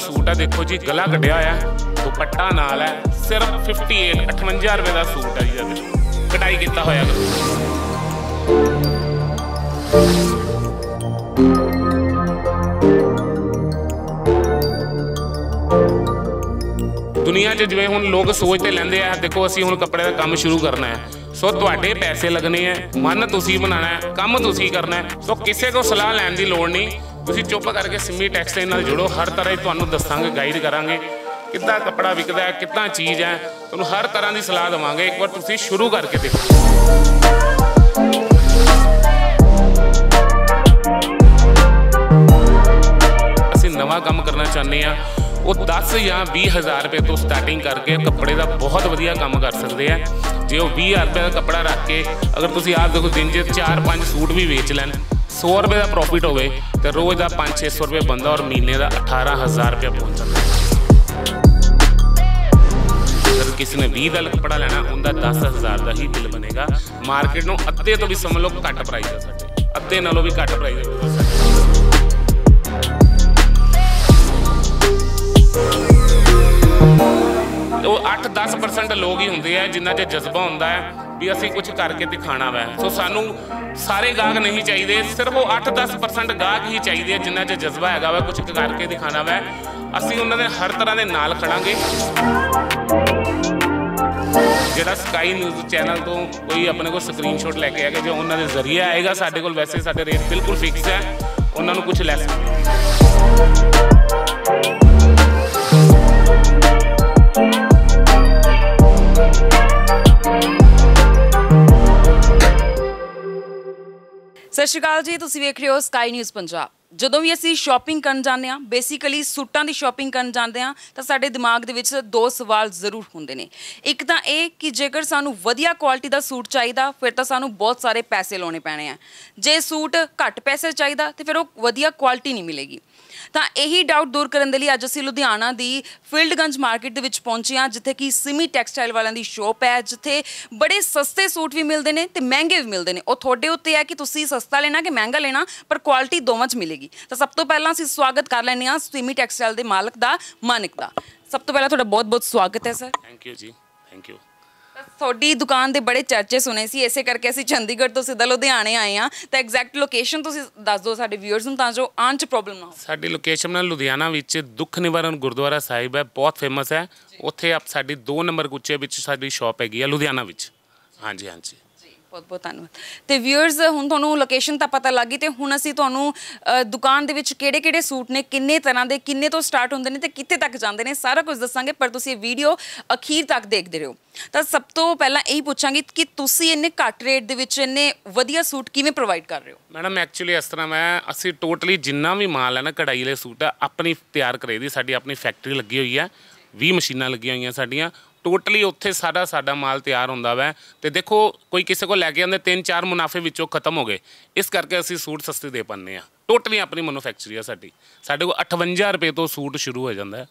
suit ਹੈ ਦੇਖੋ ਜੀ ਗਲਾ ਕੱਢਿਆ ਹੋਇਆ ਦੁਪੱਟਾ ਨਾਲ ਹੈ ਸਿਰਫ 58 58 ਰੁਪਏ ਦਾ ਸੂਟ ਹੈ ਜੀ ਇਹਦੇ ਕਟਾਈ ਕੀਤਾ ਹੋਇਆ ਦੁਨੀਆ 'ਚ ਜਿਵੇਂ ਹੁਣ ਲੋਕ ਸੋਚ ਤੇ ਲੈਂਦੇ ਆ ਦੇਖੋ ਅਸੀਂ ਹੁਣ ਕੱਪੜੇ ਦਾ ਕੰਮ ਸ਼ੁਰੂ ਕਰਨਾ ਹੈ ਸੋ ਤੁਹਾਡੇ ਪੈਸੇ ਲੱਗਣੇ ਆ ਮਨ ਤੁਸੀਂ ਬਣਾਣਾ ਹੈ ਕੰਮ ਤੁਸੀਂ ਕਰਨਾ ਹੈ ਸੋ ਕਿਸੇ ਕੋ ਸਲਾਹ ਲੈਣ ਦੀ ਲੋੜ ਨਹੀਂ ਤੁਸੀਂ ਚੁੱਪ ਕਰਕੇ ਸਿੰਮੀ ਟੈਕਸਟਾਈਲ ਨਾਲ ਜੁੜੋ ਹਰ ਤਰ੍ਹਾਂ ਦੀ ਤੁਹਾਨੂੰ ਦੱਸਾਂਗੇ ਗਾਈਡ ਕਰਾਂਗੇ ਕਿੱਦਾਂ ਕੱਪੜਾ ਵਿਕਦਾ ਹੈ ਕਿੱਦਾਂ ਚੀਜ਼ ਹੈ ਤੁਹਾਨੂੰ ਹਰ ਤਰ੍ਹਾਂ ਦੀ ਸਲਾਹ ਦਵਾਂਗੇ ਇੱਕ ਵਾਰ ਤੁਸੀਂ ਸ਼ੁਰੂ ਕਰਕੇ ਦੇਖੋ ਨਵਾਂ ਕੰਮ ਕਰਨਾ ਚਾਹੁੰਦੇ ਆ ਉਹ 10 ਜਾਂ 20000 ਰੁਪਏ ਤੋਂ ਸਟਾਰਟਿੰਗ ਕਰਕੇ ਕੱਪੜੇ ਦਾ ਬਹੁਤ ਵਧੀਆ ਕੰਮ ਕਰ ਸਕਦੇ ਆ ਜੇ ਉਹ 20000 ਰੁਪਏ ਦਾ ਕੱਪੜਾ ਰੱਖ ਕੇ ਅਗਰ ਤੁਸੀਂ ਆਪ ਦੇਖੋ ਦਿਨ 'ਚ 4-5 ਸੂਟ ਵੀ ਵੇਚ ਲੈਣ 100 ਰੁਪਏ ਦਾ ਪ੍ਰੋਫਿਟ ਹੋਵੇ ਤੇ ਰੋਜ਼ ਦਾ 5-600 ਰੁਪਏ ਬੰਦਾ ਔਰ ਮਹੀਨੇ ਦਾ 18000 ਰੁਪਏ ਪਹੁੰਚ ਜਾਂਦਾ ਜੇ ਕਿਸੇ ਨੇ 20 ਦਾ ਪੜਾ ਲੈਣਾ ਉਹਦਾ 10000 ਦਾ ਹੀ ਬਿੱਲ ਬਣੇਗਾ ਮਾਰਕੀਟ ਨੂੰ ਅੱਧੇ ਤੋਂ ਵੀ ਸਮਝ ਲਓ ਘੱਟ ਪ੍ਰਾਈਸ ਹੈ ਸਾਡੇ ਅੱਧੇ ਨਾਲੋਂ ਵੀ ਘੱਟ ਪ੍ਰਾਈਸ ਹੈ ਉਹ 8-10% ਲੋਕ ਹੀ ਹੁੰਦੇ ਆ ਜਿਨ੍ਹਾਂ 'ਚ ਜਜ਼ਬਾ ਹੁੰਦਾ ਹੈ ਵੀ ਅਸੀਂ ਕੁਝ ਕਰਕੇ ਦਿਖਾਣਾ ਵੈ ਸੋ ਸਾਨੂੰ ਸਾਰੇ ਗਾਹਕ ਨਹੀਂ ਚਾਹੀਦੇ ਸਿਰਫ ਉਹ 8-10% ਗਾਹਕ ਹੀ ਚਾਹੀਦੇ ਆ ਜਿਨ੍ਹਾਂ 'ਚ ਜਜ਼ਬਾ ਹੈਗਾ ਵਾ ਕੁਝ ਕਰਕੇ ਦਿਖਾਣਾ ਵੈ ਅਸੀਂ ਉਹਨਾਂ ਦੇ ਹਰ ਤਰ੍ਹਾਂ ਦੇ ਨਾਲ ਖੜਾਂਗੇ ਜਿਹੜਾ ਸਕਾਈ ਨਿਊਜ਼ ਚੈਨਲ ਤੋਂ ਕੋਈ ਆਪਣੇ ਕੋਲ ਸਕਰੀਨਸ਼ਾਟ ਲੈ ਕੇ ਆ ਕੇ ਜੇ ਉਹਨਾਂ ਦੇ ਜ਼ਰੀਏ ਆਏਗਾ ਸਾਡੇ ਕੋਲ ਵੈਸੇ ਸਾਡੇ ਰੇਟ ਬਿਲਕੁਲ ਫਿਕਸ ਹੈ ਉਹਨਾਂ ਨੂੰ ਕੁਝ ਲੈਸ ਸਤਿ ਸ਼੍ਰੀ ਅਕਾਲ ਜੀ ਤੁਸੀਂ ਵੇਖ ਰਹੇ ਹੋ ਸਕਾਈ ਨਿਊਜ਼ ਪੰਜਾਬ ਜਦੋਂ ਵੀ ਅਸੀਂ ਸ਼ਾਪਿੰਗ ਕਰਨ ਜਾਂਦੇ ਹਾਂ ਬੇਸਿਕਲੀ ਸੂਟਾਂ ਦੀ ਸ਼ਾਪਿੰਗ ਕਰਨ ਜਾਂਦੇ ਹਾਂ ਤਾਂ ਸਾਡੇ ਦਿਮਾਗ ਦੇ ਵਿੱਚ ਦੋ ਸਵਾਲ ਜ਼ਰੂਰ ਹੁੰਦੇ ਨੇ ਇੱਕ ਤਾਂ ਇਹ ਕਿ ਜੇਕਰ ਸਾਨੂੰ ਵਧੀਆ ਕੁਆਲਿਟੀ ਦਾ ਸੂਟ ਚਾਹੀਦਾ ਫਿਰ ਤਾਂ ਸਾਨੂੰ ਬਹੁਤ ਸਾਰੇ ਪੈਸੇ ਲਾਉਣੇ ਪੈਣੇ ਆ ਜੇ ਸੂਟ ਘੱਟ ਪੈਸੇ ਚਾਹੀਦਾ ਤੇ ਫਿਰ ਉਹ ਵਧੀਆ ਕੁਆਲਿਟੀ ਨਹੀਂ ਮਿਲੇਗੀ ਤਾਂ ਇਹੀ ਡਾਊਟ ਦੂਰ ਕਰਨ ਦੇ ਲਈ ਅੱਜ ਅਸੀਂ ਲੁਧਿਆਣਾ ਦੀ ਫੀਲਡਗੰਜ ਮਾਰਕੀਟ ਦੇ ਵਿੱਚ ਪਹੁੰਚੇ ਹਾਂ ਜਿੱਥੇ ਕਿ ਸਿਮੀ ਟੈਕਸਟਾਈਲ ਵਾਲਿਆਂ ਦੀ ਸ਼ੋਪ ਹੈ ਜਿੱਥੇ ਬੜੇ ਸਸਤੇ ਸੂਟ ਵੀ ਮਿਲਦੇ ਨੇ ਤੇ ਮਹਿੰਗੇ ਵੀ ਮਿਲਦੇ ਨੇ ਉਹ ਤੁਹਾਡੇ ਉੱਤੇ ਹੈ ਕਿ ਤੁਸੀਂ ਸਸਤਾ ਲੈਣਾ ਕਿ ਮਹਿੰਗਾ ਲੈਣਾ ਪਰ ਕੁਆਲਿਟੀ ਦੋਵਾਂ 'ਚ ਮਿਲੇਗੀ ਤਾਂ ਸਭ ਤੋਂ ਪਹਿਲਾਂ ਅਸੀਂ ਸਵਾਗਤ ਕਰ ਲੈਂਦੇ ਹਾਂ ਸਿਮੀ ਟੈਕਸਟਾਈਲ ਦੇ ਮਾਲਕ ਦਾ ਮਾਨਿਕ ਦਾ ਸਭ ਤੋਂ ਪਹਿਲਾਂ ਤੁਹਾਡਾ ਬਹੁਤ ਬਹੁਤ ਸਵਾਗਤ ਹੈ ਸਰ ਥੈਂਕ ਯੂ ਜੀ ਥੈਂਕ ਯੂ ਤੁਹਾਡੀ ਦੁਕਾਨ ਦੇ ਬੜੇ ਚਰਚੇ ਸੁਨੇ ਸੀ ਇਸੇ ਕਰਕੇ ਅਸੀਂ ਚੰਡੀਗੜ੍ਹ ਤੋਂ ਸਿੱਧਾ ਲੁਧਿਆਣੇ ਆਏ ਆ ਤਾਂ ਐਗਜ਼ੈਕਟ ਲੋਕੇਸ਼ਨ ਤੁਸੀਂ ਦੱਸ ਦਿਓ ਸਾਡੇ ਵਿਊਅਰਸ ਨੂੰ ਤਾਂ ਜੋ ਆਂ 'ਚ ਪ੍ਰੋਬਲਮ ਨਾ ਹੋ ਸਾਡੀ ਲੋਕੇਸ਼ਨ ਨਾਲ ਲੁਧਿਆਣਾ ਵਿੱਚ ਦੁੱਖ ਨਿਵਾਰਨ ਗੁਰਦੁਆਰਾ ਸਾਹਿਬ ਹੈ ਬਹੁਤ ਫੇਮਸ ਹੈ ਉੱਥੇ ਆਪ ਸਾਡੀ 2 ਨੰਬਰ ਗੁੱਚੇ ਵਿੱਚ ਸਾਡੀ ਸ਼ਾਪ ਹੈਗੀ ਆ ਲੁਧਿਆਣਾ ਵਿੱਚ ਹਾਂਜੀ ਹਾਂਜੀ ਬਹੁਤ ਬਹੁਤ ਧੰਨਵਾਦ ਤੇ ਵੀਅਰਸ ਹੁਣ ਤੁਹਾਨੂੰ ਲੋਕੇਸ਼ਨ ਤਾਂ ਪਤਾ ਲੱਗੀ ਤੇ ਹੁਣ ਅਸੀਂ ਤੁਹਾਨੂੰ ਦੁਕਾਨ ਦੇ ਵਿੱਚ ਕਿਹੜੇ ਕਿਹੜੇ ਸੂਟ ਨੇ ਕਿੰਨੇ ਤਰ੍ਹਾਂ ਦੇ ਕਿੰਨੇ ਤੋਂ ਸਟਾਰਟ ਹੁੰਦੇ ਨੇ ਤੇ ਕਿੱਥੇ ਤੱਕ ਜਾਂਦੇ ਨੇ ਸਾਰਾ ਕੁਝ ਦੱਸਾਂਗੇ ਪਰ ਤੁਸੀਂ ਵੀਡੀਓ ਅਖੀਰ ਤੱਕ ਦੇਖਦੇ ਰਹੋ ਤਾਂ ਸਭ ਤੋਂ ਪਹਿਲਾਂ ਇਹੀ ਪੁੱਛਾਂਗੀ ਕਿ ਤੁਸੀਂ ਇੰਨੇ ਘੱਟ ਰੇਟ ਦੇ ਵਿੱਚ ਇੰਨੇ ਵਧੀਆ ਸੂਟ ਕਿਵੇਂ ਪ੍ਰੋਵਾਈਡ ਕਰ ਰਹੇ ਹੋ ਮੈਡਮ ਐਕਚੁਅਲੀ ਇਸ ਤਰ੍ਹਾਂ ਮੈਂ ਅਸੀਂ ਟੋਟਲੀ ਜਿੰਨਾ ਵੀ ਮਾਲ ਹੈ ਨਾ ਕਢਾਈ ਵਾਲੇ ਸੂਟ ਆ ਆਪਣੀ ਤਿਆਰ ਕਰੇ ਦੀ ਸਾਡੀ ਆਪਣੀ ਫੈਕਟਰੀ ਲੱਗੀ ਹੋਈ ਆ 20 ਮਸ਼ੀਨਾਂ ਲੱਗੀਆਂ ਹੋਈਆਂ ਸਾਡੀਆਂ ਟੋਟਲੀ ਉੱਥੇ ਸਾਡਾ ਸਾਡਾ ਮਾਲ ਤਿਆਰ ਹੁੰਦਾ ਵੈ ਤੇ ਦੇਖੋ ਕੋਈ ਕਿਸੇ ਕੋ ਲੈ ਕੇ ਆਂਦੇ ਤਿੰਨ ਚਾਰ ਮੁਨਾਫੇ ਵਿੱਚੋਂ ਖਤਮ ਹੋ ਗਏ ਇਸ ਕਰਕੇ ਅਸੀਂ ਸੂਟ ਸਸਤੇ ਦੇ ਪੰਨੇ ਆ ਟੋਟਲੀ ਆਪਣੀ ਮੈਨੂਫੈਕਚਰੀ ਆ ਸਾਡੀ ਸਾਡੇ ਕੋਲ 58 ਰੁਪਏ ਤੋਂ ਸੂਟ ਸ਼ੁਰੂ ਹੋ ਜਾਂਦਾ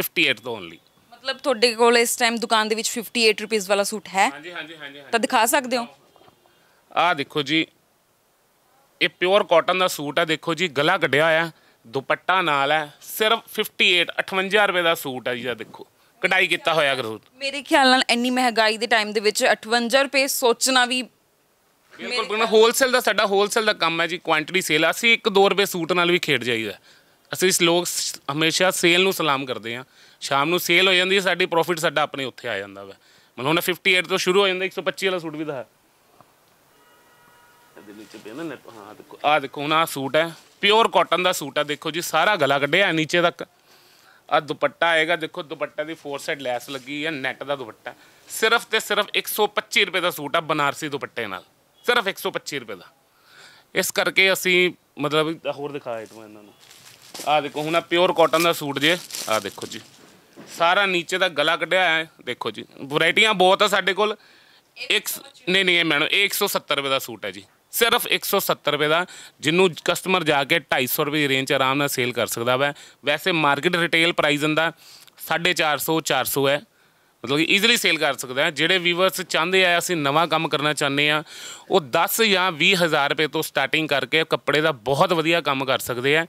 58 ਤੋਂ ਓਨਲੀ ਮਤਲਬ ਤੁਹਾਡੇ ਕੋਲ ਇਸ ਟਾਈਮ ਦੁਕਾਨ ਦੇ ਵਿੱਚ 58 ਰੁਪਏ ਵਾਲਾ ਸੂਟ ਹੈ ਹਾਂਜੀ ਹਾਂਜੀ ਹਾਂਜੀ ਤਾਂ ਦਿਖਾ ਸਕਦੇ ਹੋ ਆ ਦੇਖੋ ਜੀ ਇਹ ਪਿਓਰ ਕਾਟਨ ਦਾ ਸੂਟ ਆ ਦੇਖੋ ਜੀ ਗਲਾ ਕੱਢਿਆ ਆ ਦੁਪੱਟਾ ਨਾਲ ਹੈ ਸਿਰਫ 58 58 ਰੁਪਏ ਦਾ ਸੂਟ ਆ ਜੀ ਆ ਦੇਖੋ ਕਢਾਈ ਕੀਤਾ ਹੋਇਆ ਕਰੂਤ ਮੇਰੇ ਖਿਆਲ ਨਾਲ ਇੰਨੀ ਮਹਿੰਗਾਈ ਦੇ ਟਾਈਮ ਦੇ ਵਿੱਚ 58 ਰੁਪਏ ਸੋਚਣਾ ਵੀ ਬਿਲਕੁਲ ਬਿਲਕੁਲ ਹੋਲਸੇਲ ਦਾ ਸਾਡਾ ਹੋਲਸੇਲ ਦਾ ਕੰਮ ਹੈ ਜੀ ਕੁਆਂਟੀਟੀ ਸੇਲ ਅਸੀਂ 1-2 ਰੁਪਏ ਸੂਟ ਨਾਲ ਵੀ ਖੇਡ ਜਾਈਦਾ ਅਸੀਂ ਇਸ ਲੋਕ ਹਮੇਸ਼ਾ ਸੇਲ ਨੂੰ ਸਲਾਮ ਕਰਦੇ ਆ ਸ਼ਾਮ ਨੂੰ ਸੇਲ ਹੋ ਜਾਂਦੀ ਹੈ ਸਾਡੀ ਪ੍ਰੋਫਿਟ ਸਾਡਾ ਆਪਣੇ ਉੱਥੇ ਆ ਜਾਂਦਾ ਵਾ ਮਤਲਬ ਹੁਣ 58 ਤੋਂ ਸ਼ੁਰੂ ਹੋ ਜਾਂਦਾ 125 ਵਾਲਾ ਸੂਟ ਵੀ ਦਾ ਹੈ ਆ ਪੇ ਨਾ ਹਾਂ ਦੇਖੋ ਆ ਦੇਖੋ ਨਾ ਸੂਟ ਹੈ ਪਿਓਰ ਕਾਟਨ ਦਾ ਸੂਟ ਹੈ ਦੇਖੋ ਜੀ ਸਾਰਾ ਗਲਾ ਕੱਢਿਆ ਨੀਚੇ ਤੱਕ ਆ ਦੁਪੱਟਾ ਆਏਗਾ ਦੇਖੋ ਦੁਪੱਟੇ ਦੀ ਫੋਰ ਸਾਈਡ ਲੈਸ ਲੱਗੀ ਹੈ ਨੈਟ ਦਾ ਦੁਪੱਟਾ ਸਿਰਫ ਤੇ ਸਿਰਫ 125 ਰੁਪਏ ਦਾ ਸੂਟ ਆ ਬਨਾਰਸੀ ਦੁਪੱਟੇ ਨਾਲ ਸਿਰਫ 125 ਰੁਪਏ ਦਾ ਇਸ ਕਰਕੇ ਅਸੀਂ ਮਤਲਬ ਹੋਰ ਦਿਖਾ ਤੁਹਾਨੂੰ ਇਹਨਾਂ ਨੂੰ ਆ ਦੇਖੋ ਹੁਣ ਆ ਪਿਓਰ ਕਾਟਨ ਦਾ ਸੂਟ ਜੇ ਆ ਦੇਖੋ ਜੀ ਸਾਰਾ ਨੀਚੇ ਦਾ ਗਲਾ ਕੱਢਿਆ ਹੈ ਦੇਖੋ ਜੀ ਵੈਰਾਈਟੀਆਂ ਬਹੁਤ ਆ ਸਾਡੇ ਕੋਲ ਇੱਕ ਨਹੀਂ ਨਹੀਂ ਮੈਡਮ 170 ਰੁਪਏ ਦਾ ਸੂਟ ਹੈ ਜੀ ਸਿਰਫ 170 ਰੁਪਏ ਦਾ ਜਿਹਨੂੰ ਕਸਟਮਰ ਜਾ ਕੇ 250 ਰੁਪਏ ਦੀ ਰੇਂਜ ਆਰਾਮ ਨਾਲ ਸੇਲ ਕਰ ਸਕਦਾ ਵੈ ਵੈਸੇ ਮਾਰਕੀਟ ਰਿਟੇਲ ਪ੍ਰਾਈਸ ਹੁੰਦਾ 450 400 ਹੈ ਮਤਲਬ ਕਿ ਈਜ਼ੀਲੀ ਸੇਲ ਕਰ ਸਕਦਾ ਜਿਹੜੇ ਵੀਵਰਸ ਚਾਹੁੰਦੇ ਆ ਅਸੀਂ ਨਵਾਂ ਕੰਮ ਕਰਨਾ ਚਾਹੁੰਦੇ ਆ ਉਹ 10 ਜਾਂ 20000 ਰੁਪਏ ਤੋਂ ਸਟਾਰਟਿੰਗ ਕਰਕੇ ਕੱਪੜੇ ਦਾ ਬਹੁਤ ਵਧੀਆ ਕੰਮ ਕਰ ਸਕਦੇ ਆ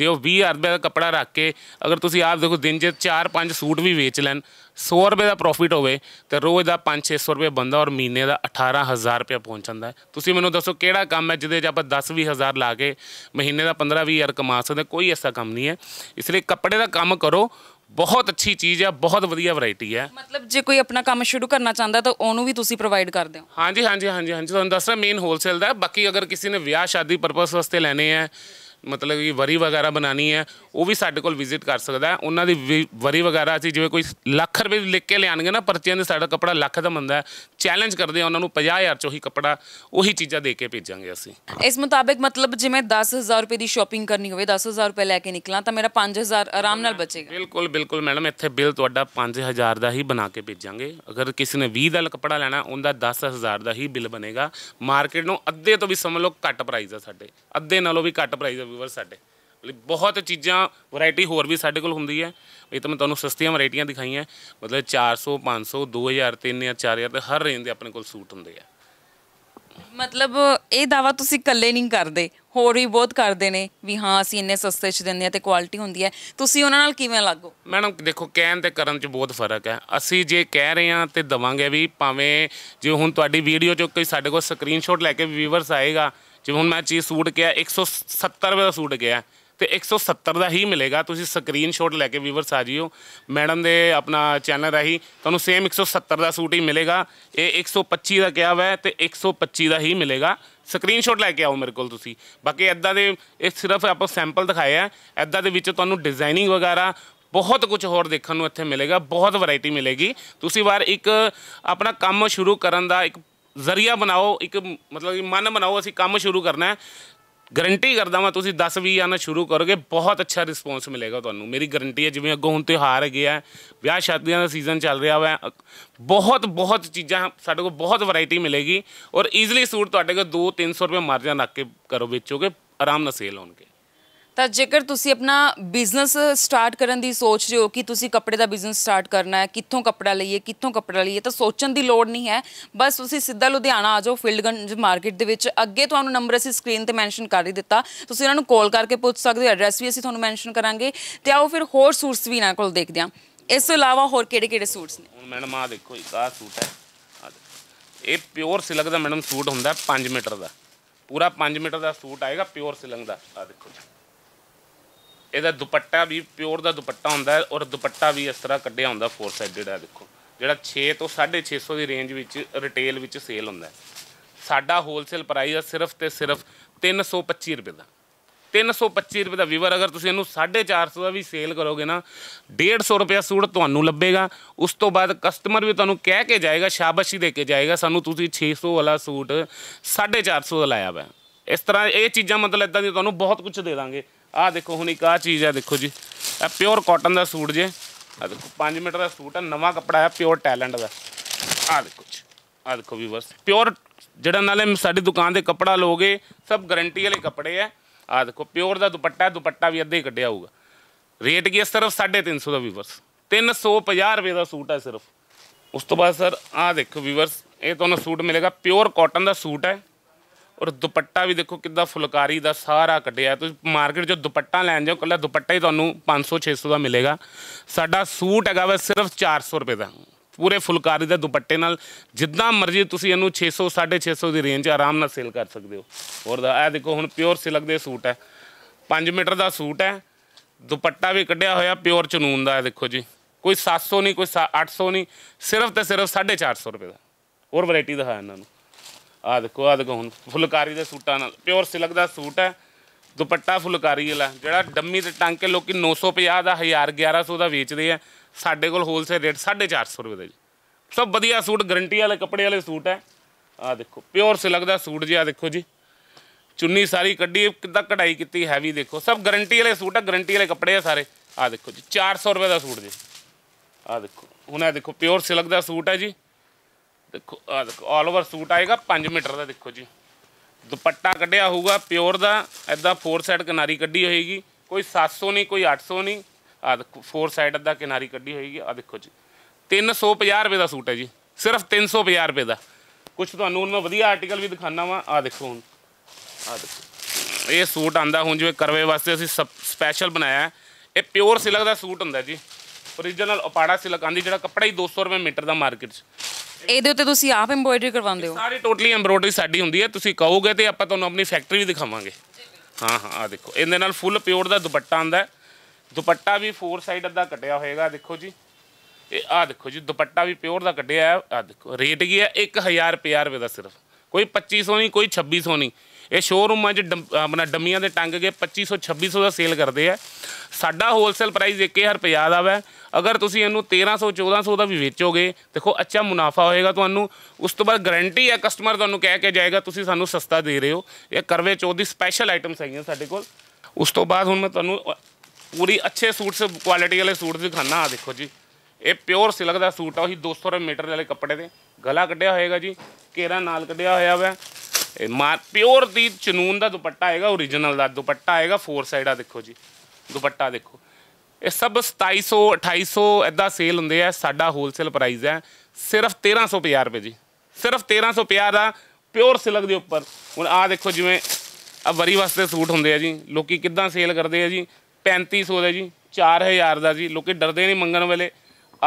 ਜੇ ਉਹ 20000 ਰੁਪਏ ਦਾ ਕੱਪੜਾ ਰੱਖ ਕੇ ਅਗਰ ਤੁਸੀਂ ਆਪ ਦੇਖੋ ਦਿਨ 'ਚ 4-5 ਸੂਟ ਵੀ ਵੇਚ ਲੈਣ 100 ਰੁਪਏ ਦਾ ਪ੍ਰੋਫਿਟ ਹੋਵੇ ਤੇ ਰੋਜ਼ ਦਾ 5-600 ਰੁਪਏ ਬੰਦਾ ਔਰ ਮਹੀਨੇ ਦਾ 18000 ਰੁਪਏ ਪਹੁੰਚ ਜਾਂਦਾ ਤੁਸੀਂ ਮੈਨੂੰ ਦੱਸੋ ਕਿਹੜਾ ਕੰਮ ਹੈ ਜਿਹਦੇ 'ਚ ਆਪਾਂ 10-20000 ਲਾ ਕੇ ਮਹੀਨੇ ਦਾ 15-20000 ਕਮਾ ਸਕਦੇ ਕੋਈ ਐਸਾ ਕੰਮ ਨਹੀਂ ਹੈ ਇਸ ਲਈ ਕੱਪੜੇ ਦਾ ਕੰਮ ਕਰੋ ਬਹੁਤ ਅੱਛੀ ਚੀਜ਼ ਆ ਬਹੁਤ ਵਧੀਆ ਵੈਰਾਈਟੀ ਆ ਮਤਲਬ ਜੇ ਕੋਈ ਆਪਣਾ ਕੰਮ ਸ਼ੁਰੂ ਕਰਨਾ ਚਾਹੁੰਦਾ ਤਾਂ ਉਹਨੂੰ ਵੀ ਤੁਸੀਂ ਪ੍ਰੋਵਾਈਡ ਕਰਦੇ ਹੋ ਹਾਂਜੀ ਹਾਂਜੀ ਹਾਂਜੀ ਹਾਂਜੀ ਤੁਹਾਨੂੰ ਦੱਸ ਰਿਹਾ ਮੇਨ ਹੋਲਸੇਲ ਦਾ ਬਾਕੀ ਅਗਰ ਕਿਸੇ ਨੇ ਵਿਆਹ ਸ਼ਾਦੀ ਪਰਪਸ ਵਾਸਤੇ ਲੈਣੇ ਆ ਮਤਲਬ ਕਿ ਵਰੀ ਵਗੈਰਾ ਬਣਾਣੀ ਹੈ ਉਹ ਵੀ ਸਾਡੇ ਕੋਲ ਵਿਜ਼ਿਟ ਕਰ ਸਕਦਾ ਹੈ ਉਹਨਾਂ ਦੀ ਵਰੀ ਵਗੈਰਾ ਅਸੀਂ ਜਿਵੇਂ ਕੋਈ ਲੱਖ ਰੁਪਏ ਲਿਖ ਕੇ ਲਿਆਣਗੇ ਨਾ ਪਰਚੀਆਂ ਦੇ ਸਾਡਾ ਕਪੜਾ ਲੱਖ ਦਾ ਮੰਦਾ ਹੈ ਚੈਲੰਜ ਕਰਦੇ ਆ ਉਹਨਾਂ ਨੂੰ 50000 ਚੋਂ ਹੀ ਕਪੜਾ ਉਹੀ ਚੀਜ਼ਾਂ ਦੇ ਕੇ ਭੇਜਾਂਗੇ ਅਸੀਂ ਇਸ ਮੁਤਾਬਕ ਮਤਲਬ ਜਿਵੇਂ 10000 ਰੁਪਏ ਦੀ ਸ਼ਾਪਿੰਗ ਕਰਨੀ ਹੋਵੇ 10000 ਰੁਪਏ ਲੈ ਕੇ ਨਿਕਲਾਂ ਤਾਂ ਮੇਰਾ 5000 ਆਰਾਮ ਨਾਲ ਬਚੇਗਾ ਬਿਲਕੁਲ ਬਿਲਕੁਲ ਮੈਡਮ ਇੱਥੇ ਬਿੱਲ ਤੁਹਾਡਾ 5000 ਦਾ ਹੀ ਬਣਾ ਕੇ ਭੇਜਾਂਗੇ ਅਗਰ ਕਿਸੇ ਨੇ 20 ਦਾ ਕਪੜਾ ਲੈਣਾ ਉਹਦਾ 10000 ਦਾ ਹੀ ਬਿੱਲ ਬਣੇਗਾ ਮਾਰਕੀਟ ਨੂੰ ਅੱਧੇ ਤੋਂ ਵੀ ਸਮਝ ਲਓ ਘੱਟ ਪ੍ਰਾਈਸ ਆ ਸਾਡੇ ਅੱਧੇ ਨਾਲੋਂ ਵੀ ਘੱਟ ਪ੍ਰਾਈਸ ਵਿਊਅਰ ਸਾਡੇ ਮਤਲਬ ਬਹੁਤ ਚੀਜ਼ਾਂ ਵੈਰਾਈਟੀ ਹੋਰ ਵੀ ਸਾਡੇ ਕੋਲ ਹੁੰਦੀ ਹੈ ਇਹ ਤਾਂ ਮੈਂ ਤੁਹਾਨੂੰ ਸਸਤੀਆਂ ਵੈਰਾਈਟੀਆਂ ਦਿਖਾਈਆਂ ਮਤਲਬ 400 500 2000 3000 4000 ਤੇ ਹਰ ਰੇਂਜ ਦੇ ਆਪਣੇ ਕੋਲ ਸੂਟ ਹੁੰਦੇ ਆ ਮਤਲਬ ਇਹ ਦਾਵਾ ਤੁਸੀਂ ਇਕੱਲੇ ਨਹੀਂ ਕਰਦੇ ਹੋਰ ਵੀ ਬਹੁਤ ਕਰਦੇ ਨੇ ਵੀ ਹਾਂ ਅਸੀਂ ਇੰਨੇ ਸਸਤੇ 'ਚ ਦਿੰਦੇ ਆ ਤੇ ਕੁਆਲਿਟੀ ਹੁੰਦੀ ਹੈ ਤੁਸੀਂ ਉਹਨਾਂ ਨਾਲ ਕਿਵੇਂ ਲੱਗੋ ਮੈਡਮ ਦੇਖੋ ਕਹਿਣ ਤੇ ਕਰਨ 'ਚ ਬਹੁਤ ਫਰਕ ਹੈ ਅਸੀਂ ਜੇ ਕਹਿ ਰਹੇ ਆ ਤੇ ਦਵਾਂਗੇ ਵੀ ਭਾਵੇਂ ਜੇ ਹੁਣ ਤੁਹਾਡੀ ਵੀਡੀਓ 'ਚ ਕੋਈ ਸਾਡੇ ਕੋਲ ਸਕਰੀਨਸ਼ਾਟ ਲੈ ਕੇ ਵੀਵਰਸ ਆਏਗਾ ਜਿਵੇਂ ਹੁਣ ਮੈਂ ਚੀਜ਼ ਸੂਟ ਕਿਹਾ 170 ਰੁਪਏ ਦਾ ਸੂਟ ਕਿਹਾ ਤੇ 170 ਦਾ ਹੀ ਮਿਲੇਗਾ ਤੁਸੀਂ ਸਕਰੀਨਸ਼ਾਟ ਲੈ ਕੇ ਵੀਵਰਸ ਆ ਜਿਓ ਮੈਡਮ ਦੇ ਆਪਣਾ ਚੈਨਲ ਰਹੀ ਤੁਹਾਨੂੰ ਸੇਮ 170 ਦਾ ਸੂਟ ਹੀ ਮਿਲੇਗਾ ਇਹ 125 ਦਾ ਕਿਹਾ ਹੋਇਆ ਤੇ 125 ਦਾ ਹੀ ਮਿਲੇਗਾ ਸਕਰੀਨਸ਼ਾਟ ਲੈ ਕੇ ਆਓ ਮੇਰੇ ਕੋਲ ਤੁਸੀਂ ਬਾਕੀ ਐਦਾਂ ਦੇ ਇਹ ਸਿਰਫ ਆਪਾਂ ਸੈਂਪਲ ਦਿਖਾਏ ਆ ਐਦਾਂ ਦੇ ਵਿੱਚ ਤੁਹਾਨੂੰ ਡਿਜ਼ਾਈਨਿੰਗ ਵਗੈਰਾ ਬਹੁਤ ਕੁਝ ਹੋਰ ਦੇਖਣ ਨੂੰ ਇੱਥੇ ਮਿਲੇਗਾ ਬਹੁਤ ਵੈਰਾਈਟੀ ਮਿਲੇਗੀ ਤੁਸੀਂ ਵਾਰ ਇੱਕ ਆਪਣਾ ਕੰਮ ਸ਼ੁਰੂ ਕਰਨ ਦਾ ਇੱਕ ਜ਼ਰੀਆ ਬਣਾਓ ਇੱਕ ਮਤਲਬ ਕਿ ਮਨ ਬਣਾਓ ਅਸੀਂ ਕੰਮ ਸ਼ੁਰੂ ਕਰਨਾ ਹੈ ਗਰੰਟੀ ਕਰਦਾ ਮੈਂ ਤੁਸੀਂ 10 20 ਆਣਾ ਸ਼ੁਰੂ ਕਰੋਗੇ ਬਹੁਤ ਅੱਛਾ ਰਿਸਪੌਂਸ ਮਿਲੇਗਾ ਤੁਹਾਨੂੰ ਮੇਰੀ ਗਰੰਟੀ ਹੈ ਜਿਵੇਂ ਅੱਗੋਂ ਹੁਣ ਤਿਉਹਾਰ ਹੈ ਗਿਆ ਵਿਆਹ ਸ਼ਾਦੀਆਂ ਦਾ ਸੀਜ਼ਨ ਚੱਲ ਰਿਹਾ ਹੈ ਬਹੁਤ ਬਹੁਤ ਚੀਜ਼ਾਂ ਸਾਡੇ ਕੋਲ ਬਹੁਤ ਵੈਰਾਈਟੀ ਮਿਲੇਗੀ ਔਰ ਈਜ਼ੀਲੀ ਸੂਟ ਤੁਹਾਡੇ ਕੋਲ 2 300 ਰੁਪਏ ਮਾਰਜਨ ਰੱਖ ਕੇ ਕਰੋ ਵੇਚੋਗੇ ਆਰਾਮ ਨਾਲ ਸੇਲ ਹੋਣਗੇ ਤਾਂ ਜੇਕਰ ਤੁਸੀਂ ਆਪਣਾ ਬਿਜ਼ਨਸ ਸਟਾਰਟ ਕਰਨ ਦੀ ਸੋਚ ਰਹੇ ਹੋ ਕਿ ਤੁਸੀਂ ਕੱਪੜੇ ਦਾ ਬਿਜ਼ਨਸ ਸਟਾਰਟ ਕਰਨਾ ਹੈ ਕਿੱਥੋਂ ਕੱਪੜਾ ਲਈਏ ਕਿੱਥੋਂ ਕੱਪੜਾ ਲਈਏ ਤਾਂ ਸੋਚਣ ਦੀ ਲੋੜ ਨਹੀਂ ਹੈ ਬਸ ਤੁਸੀਂ ਸਿੱਧਾ ਲੁਧਿਆਣਾ ਆ ਜਾਓ ਫੀਲਡਗੰਜ ਮਾਰਕੀਟ ਦੇ ਵਿੱਚ ਅੱਗੇ ਤੁਹਾਨੂੰ ਨੰਬਰ ਅਸੀਂ ਸਕਰੀਨ ਤੇ ਮੈਂਸ਼ਨ ਕਰ ਹੀ ਦਿੱਤਾ ਤੁਸੀਂ ਉਹਨਾਂ ਨੂੰ ਕਾਲ ਕਰਕੇ ਪੁੱਛ ਸਕਦੇ ਹੋ ਐਡਰੈਸ ਵੀ ਅਸੀਂ ਤੁਹਾਨੂੰ ਮੈਂਸ਼ਨ ਕਰਾਂਗੇ ਤੇ ਆਓ ਫਿਰ ਹੋਰ ਸੂਟਸ ਵੀ ਨਾਲ ਕੋਲ ਦੇਖਦੇ ਆਂ ਇਸ ਤੋਂ ਇਲਾਵਾ ਹੋਰ ਕਿਹੜੇ-ਕਿਹੜੇ ਸੂਟਸ ਨੇ ਹੁਣ ਮੈਡਮ ਆ ਦੇਖੋ ਇੱਕ ਆ ਸੂਟ ਹੈ ਇਹ ਪਿਓਰ ਸਿਲਕ ਦਾ ਮੈਡਮ ਸੂਟ ਹੁੰਦਾ 5 ਮੀਟਰ ਦਾ ਪੂਰਾ 5 ਮੀਟਰ ਦਾ ਸੂਟ ਆਏਗਾ ਪਿਓਰ ਸਿਲੰਗ ਦਾ ਆ ਦੇਖੋ ਇਹਦਾ ਦੁਪੱਟਾ ਵੀ ਪਿਓਰ ਦਾ ਦੁਪੱਟਾ ਹੁੰਦਾ ਹੈ ਔਰ ਦੁਪੱਟਾ ਵੀ ਇਸ ਤਰ੍ਹਾਂ ਕੱਢਿਆ ਹੁੰਦਾ ਫੋਰ ਸਾਈਡਡ ਹੈ ਦੇਖੋ ਜਿਹੜਾ 6 ਤੋਂ 650 ਦੀ ਰੇਂਜ ਵਿੱਚ ਰਿਟੇਲ ਵਿੱਚ ਸੇਲ ਹੁੰਦਾ ਸਾਡਾ ਹੋਲਸੇਲ ਪ੍ਰਾਈਸ ਆ ਸਿਰਫ ਤੇ ਸਿਰਫ 325 ਰੁਪਏ ਦਾ 325 ਰੁਪਏ ਦਾ ਵੀਵਰ ਅਗਰ ਤੁਸੀਂ ਇਹਨੂੰ 450 ਦਾ ਵੀ ਸੇਲ ਕਰੋਗੇ ਨਾ 150 ਰੁਪਏ ਸੂਟ ਤੁਹਾਨੂੰ ਲੱਭੇਗਾ ਉਸ ਤੋਂ ਬਾਅਦ ਕਸਟਮਰ ਵੀ ਤੁਹਾਨੂੰ ਕਹਿ ਕੇ ਜਾਏਗਾ ਸ਼ਾਬਾਸ਼ੀ ਦੇ ਕੇ ਜਾਏਗਾ ਸਾਨੂੰ ਤੁਸੀਂ 600 ਵਾਲਾ ਸੂਟ 450 ਦਾ ਲਾਇਆ ਵਾ ਇਸ ਤਰ੍ਹਾਂ ਇਹ ਚੀਜ਼ਾਂ ਮਤਲਬ ਇਦਾਂ ਦੀ ਤੁਹਾਨੂੰ ਬਹੁਤ ਕੁਝ ਦੇ ਦਾਂਗੇ ਆਹ ਦੇਖੋ ਹੁਣ ਇੱਕ ਆ ਚੀਜ਼ ਆ ਦੇਖੋ ਜੀ ਇਹ ਪਿਓਰ ਕਾਟਨ ਦਾ ਸੂਟ ਜੇ ਆ ਦੇਖੋ 5 ਮੀਟਰ ਦਾ ਸੂਟ ਆ ਨਵਾਂ ਕੱਪੜਾ ਆ ਪਿਓਰ ਟੈਲੈਂਟ ਦਾ ਆ ਦੇਖੋ ਜੀ ਆ ਦੇਖੋ ਵੀ ਬਸ ਪਿਓਰ ਜਿਹੜਾ ਨਾਲੇ ਸਾਡੀ ਦੁਕਾਨ ਦੇ ਕੱਪੜਾ ਲੋਗੇ ਸਭ ਗਾਰੰਟੀ ਵਾਲੇ ਕੱਪੜੇ ਆ ਆ ਦੇਖੋ ਪਿਓਰ ਦਾ ਦੁਪੱਟਾ ਦੁਪੱਟਾ ਵੀ ਅੱਧੇ ਹੀ ਕੱਢਿਆ ਹੋਊਗਾ ਰੇਟ ਕੀ ਹੈ ਸਿਰਫ 350 ਦਾ ਵੀਵਰਸ 350 ਰੁਪਏ ਦਾ ਸੂਟ ਹੈ ਸਿਰਫ ਉਸ ਤੋਂ ਬਾਅਦ ਸਰ ਆ ਦੇਖੋ ਵੀਵਰਸ ਇਹ ਤੁਹਾਨੂੰ ਸੂਟ ਮਿਲੇਗਾ ਪਿਓਰ ਕਾਟਨ ਦਾ ਸੂਟ ਹੈ ਔਰ ਦੁਪੱਟਾ ਵੀ ਦੇਖੋ ਕਿੱਦਾਂ ਫੁਲਕਾਰੀ ਦਾ ਸਾਰਾ ਕੱਢਿਆ ਤੁਸੀਂ ਮਾਰਕੀਟ ਜੋ ਦੁਪੱਟਾ ਲੈਣ ਜਾਓ ਕੱਲਾ ਦੁਪੱਟਾ ਹੀ ਤੁਹਾਨੂੰ 500 600 ਦਾ ਮਿਲੇਗਾ ਸਾਡਾ ਸੂਟ ਹੈਗਾ ਵਾ ਸਿਰਫ 400 ਰੁਪਏ ਦਾ ਪੂਰੇ ਫੁਲਕਾਰੀ ਦੇ ਦੁਪੱਟੇ ਨਾਲ ਜਿੱਦਾਂ ਮਰਜ਼ੀ ਤੁਸੀਂ ਇਹਨੂੰ 600 650 ਦੀ ਰੇਂਜ ਆਰਾਮ ਨਾਲ ਸੇਲ ਕਰ ਸਕਦੇ ਹੋ ਔਰ ਦਾ ਇਹ ਦੇਖੋ ਹੁਣ ਪਿਓਰ ਸਿਲਕ ਦੇ ਸੂਟ ਹੈ 5 ਮੀਟਰ ਦਾ ਸੂਟ ਹੈ ਦੁਪੱਟਾ ਵੀ ਕੱਢਿਆ ਹੋਇਆ ਪਿਓਰ ਚਨੂਨ ਦਾ ਹੈ ਦੇਖੋ ਜੀ ਕੋਈ 700 ਨਹੀਂ ਕੋਈ 800 ਨਹੀਂ ਸਿਰਫ ਤੇ ਸਿਰਫ 450 ਰੁਪਏ ਦਾ ਹੋਰ ਵੈਰਾਈਟੀ ਦਿਖਾਇਆ ਇਹਨਾਂ ਨੂੰ ਆ ਦੇਖੋ ਆ ਦੇਖੋ ਹੁਣ ਫੁਲਕਾਰੀ ਦੇ ਸੂਟਾਂ ਨਾਲ ਪਿਓਰ ਸਿਲਕ ਦਾ ਸੂਟ ਹੈ ਦੁਪੱਟਾ ਫੁਲਕਾਰੀ ਵਾਲਾ ਜਿਹੜਾ ਡੰਮੀ ਤੇ ਟਾਂਕੇ ਲੋਕੀ 950 ਦਾ 1000 1100 ਦਾ ਵੇਚਦੇ ਆ ਸਾਡੇ ਕੋਲ ਹੋਲਸੇਲ ਰੇਟ 450 ਰੁਪਏ ਦਾ ਜੀ ਸਭ ਵਧੀਆ ਸੂਟ ਗਰੰਟੀ ਵਾਲੇ ਕੱਪੜੇ ਵਾਲੇ ਸੂਟ ਹੈ ਆ ਦੇਖੋ ਪਿਓਰ ਸਿਲਕ ਦਾ ਸੂਟ ਜੀ ਆ ਦੇਖੋ ਜੀ ਚੁੰਨੀ ਸਾਰੀ ਕੱਢੀ ਕਿੱਦਾਂ ਕਢਾਈ ਕੀਤੀ ਹੈਵੀ ਦੇਖੋ ਸਭ ਗਰੰਟੀ ਵਾਲੇ ਸੂਟ ਹੈ ਗਰੰਟੀ ਵਾਲੇ ਕੱਪੜੇ ਆ ਸਾਰੇ ਆ ਦੇਖੋ ਜੀ 400 ਰੁਪਏ ਦਾ ਸੂਟ ਜੀ ਆ ਦੇਖੋ ਹੁਣ ਆ ਦੇਖੋ ਪਿਓਰ ਸਿਲਕ ਦਾ ਸੂਟ ਹੈ ਜੀ ਦੇਖੋ ਆ ਦੇਖੋ ਆਲ ਓਵਰ ਸੂਟ ਆਏਗਾ 5 ਮੀਟਰ ਦਾ ਦੇਖੋ ਜੀ ਦੁਪੱਟਾ ਕੱਢਿਆ ਹੋਊਗਾ ਪਿਓਰ ਦਾ ਐਦਾਂ ਫੋਰ ਸਾਈਡ ਕਿਨਾਰੀ ਕੱਢੀ ਹੋਏਗੀ ਕੋਈ 700 ਨਹੀਂ ਕੋਈ 800 ਨਹੀਂ ਆ ਦੇਖੋ ਫੋਰ ਸਾਈਡ ਦਾ ਕਿਨਾਰੀ ਕੱਢੀ ਹੋਏਗੀ ਆ ਦੇਖੋ ਜੀ 350 ਰੁਪਏ ਦਾ ਸੂਟ ਹੈ ਜੀ ਸਿਰਫ 350 ਰੁਪਏ ਦਾ ਕੁਝ ਤੁਹਾਨੂੰ ਹੁਣ ਮੈਂ ਵਧੀਆ ਆਰਟੀਕਲ ਵੀ ਦਿਖਾਣਾ ਵਾ ਆ ਦੇਖੋ ਹੁਣ ਆ ਦੇਖੋ ਇਹ ਸੂਟ ਆਂਦਾ ਹੁਣ ਜਿਵੇਂ ਕਰਵੇ ਵਾਸਤੇ ਅਸੀਂ ਸਪੈਸ਼ਲ ਬਣਾਇਆ ਇਹ ਪਿਓਰ ਸਿਲਕ ਦਾ ਸੂਟ ਹੁੰਦਾ ਜੀ ओरिजिनल ਉਪਾੜਾ ਸਿਲਕ ਆਂਦੀ ਜਿਹੜਾ ਕੱਪੜਾ ਹੀ 200 ਰੁਪਏ ਮੀਟਰ ਦਾ ਮਾਰਕੀਟ 'ਚ ਇਹਦੇ ਉੱਤੇ ਤੁਸੀਂ ਆਪ ਐਮਬੋਇਡਰੀ ਕਰਵਾਉਂਦੇ ਹੋ ਸਾਰੀ ਟੋਟਲੀ ਐਮਬ੍ਰੋਇਡਰੀ ਸਾਡੀ ਹੁੰਦੀ ਹੈ ਤੁਸੀਂ ਕਹੋਗੇ ਤੇ ਆਪਾਂ ਤੁਹਾਨੂੰ ਆਪਣੀ ਫੈਕਟਰੀ ਵੀ ਦਿਖਾਵਾਂਗੇ ਹਾਂ ਹਾਂ ਆ ਦੇਖੋ ਇਹਦੇ ਨਾਲ ਫੁੱਲ ਪਿਓਰ ਦਾ ਦੁਪੱਟਾ ਆਂਦਾ ਦੁਪੱਟਾ ਵੀ ਫੋਰ ਸਾਈਡ ਅੱਧਾ ਕੱਟਿਆ ਹੋਏਗਾ ਦੇਖੋ ਜੀ ਇਹ ਆ ਦੇਖੋ ਜੀ ਦੁਪੱਟਾ ਵੀ ਪਿਓਰ ਦਾ ਕੱਢਿਆ ਆ ਦੇਖੋ ਰੇਟ ਕੀ ਹੈ 1000 ਰੁਪਏ ਦਾ ਸਿਰਫ ਕੋਈ 2500 ਨਹੀਂ ਕੋਈ 2600 ਨਹੀਂ ਇਹ ਸ਼ੋਰੂਮਾਂ 'ਚ ਆਪਣਾ ਡੰਮੀਆਂ ਦੇ ਟੰਗ ਕੇ 2500 2600 ਦਾ ਸੇਲ ਕਰਦੇ ਆ ਸਾਡਾ ਹੋਲਸੇਲ ਪ੍ਰਾਈਸ 1000 ਰੁਪਏ ਦਾ ਵਾ ਅਗਰ ਤੁਸੀਂ ਇਹਨੂੰ 1300 1400 ਦਾ ਵੀ ਵੇਚੋਗੇ ਦੇਖੋ ਅੱਛਾ ਮੁਨਾਫਾ ਹੋਏਗਾ ਤੁਹਾਨੂੰ ਉਸ ਤੋਂ ਬਾਅਦ ਗਾਰੰਟੀ ਹੈ ਕਸਟਮਰ ਤੁਹਾਨੂੰ ਕਹਿ ਕੇ ਜਾਏਗਾ ਤੁਸੀਂ ਸਾਨੂੰ ਸਸਤਾ ਦੇ ਰਹੇ ਹੋ ਇਹ ਕਰਵੇ ਚੌਥ ਦੀ ਸਪੈਸ਼ਲ ਆਈਟਮਸ ਹੈਗੀਆਂ ਸਾਡੇ ਕੋਲ ਉਸ ਤੋਂ ਬਾਅਦ ਹੁਣ ਮੈਂ ਤੁਹਾਨੂੰ ਪੂਰੀ ਅੱਛੇ ਸੂਟਸ ਕੁਆਲਿਟੀ ਵਾਲੇ ਸੂਟ ਦਿਖਾਣਾ ਆ ਦੇਖੋ ਜੀ ਇਹ ਪਿਓਰ ਸਿਲਕ ਦਾ ਸੂਟ ਆ ਉਹੀ 200 ਰੁਪਏ ਮੀਟਰ ਵਾਲੇ ਕੱਪੜੇ ਦੇ ਗਲਾ ਕੱਢਿਆ ਹੋਏਗਾ ਜੀ ਕੇਰਾ ਨਾਲ ਕੱਢਿਆ ਹੋਇਆ ਵਾ ਮਾਰ ਪਿਓਰ ਦੀ ਚਨੂਨ ਦਾ ਦੁਪੱਟਾ ਆਏਗਾ origignal ਦਾ ਦੁਪੱਟਾ ਆਏਗਾ ਫੋਰ ਸਾਈਡ ਆ ਦੇਖੋ ਜੀ ਦੁਪੱਟਾ ਦੇਖੋ ਇਹ ਸਭ 2700 2800 ਐਦਾਂ ਸੇਲ ਹੁੰਦੇ ਆ ਸਾਡਾ ਹੋਲਸੇਲ ਪ੍ਰਾਈਸ ਹੈ ਸਿਰਫ 1350 ਰੁਪਏ ਜੀ ਸਿਰਫ 1350 ਦਾ ਪਿਓਰ ਸਿਲਕ ਦੇ ਉੱਪਰ ਹੁਣ ਆ ਦੇਖੋ ਜਿਵੇਂ ਆ ਵਰੀ ਵਾਸਤੇ ਸੂਟ ਹੁੰਦੇ ਆ ਜੀ ਲੋਕੀ ਕਿੱਦਾਂ ਸੇਲ ਕਰਦੇ ਆ ਜੀ 3500 ਦਾ ਜੀ 4000 ਦਾ ਜੀ ਲੋਕੀ ਡਰਦੇ ਨਹੀਂ ਮੰਗਣ ਵੇਲੇ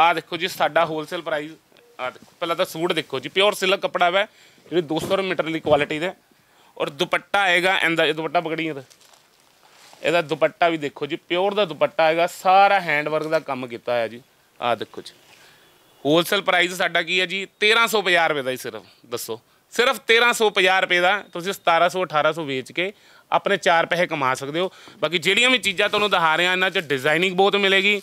ਆ ਦੇਖੋ ਜੀ ਸਾਡਾ ਹੋਲਸੇਲ ਪ੍ਰਾਈਸ ਆ ਦੇਖੋ ਪਹਿਲਾਂ ਤਾਂ ਸੂਟ ਦੇਖੋ ਜੀ ਪਿਓਰ ਸਿਲਕ ਕਪੜਾ ਹੈ ਜਿਹੜੇ 200 ਮੀਟਰ ਦੀ ਕੁਆਲਿਟੀ ਦੇ ਔਰ ਦੁਪੱਟਾ ਆਏਗਾ ਇਹਦਾ ਇਹ ਦੁਪੱਟਾ ਪਕੜੀ ਇਹਦਾ ਇਹਦਾ ਦੁਪੱਟਾ ਵੀ ਦੇਖੋ ਜੀ ਪਿਓਰ ਦਾ ਦੁਪੱਟਾ ਆਏਗਾ ਸਾਰਾ ਹੈਂਡ ਵਰਕ ਦਾ ਕੰਮ ਕੀਤਾ ਹੋਇਆ ਜੀ ਆਹ ਦੇਖੋ ਜੀ ਹੋਲਸੇਲ ਪ੍ਰਾਈਸ ਸਾਡਾ ਕੀ ਹੈ ਜੀ 1350 ਰੁਪਏ ਦਾ ਹੀ ਸਿਰਫ ਦੱਸੋ ਸਿਰਫ 1350 ਰੁਪਏ ਦਾ ਤੁਸੀਂ 1700 1800 ਵੇਚ ਕੇ ਆਪਣੇ 4 ਪੈਸੇ ਕਮਾ ਸਕਦੇ ਹੋ ਬਾਕੀ ਜਿਹੜੀਆਂ ਵੀ ਚੀਜ਼ਾਂ ਤੁਹਾਨੂੰ ਦਿਖਾ ਰਿਹਾ ਇਹਨਾਂ 'ਚ ਡਿਜ਼ਾਈਨਿੰਗ ਬਹੁਤ ਮਿਲੇਗੀ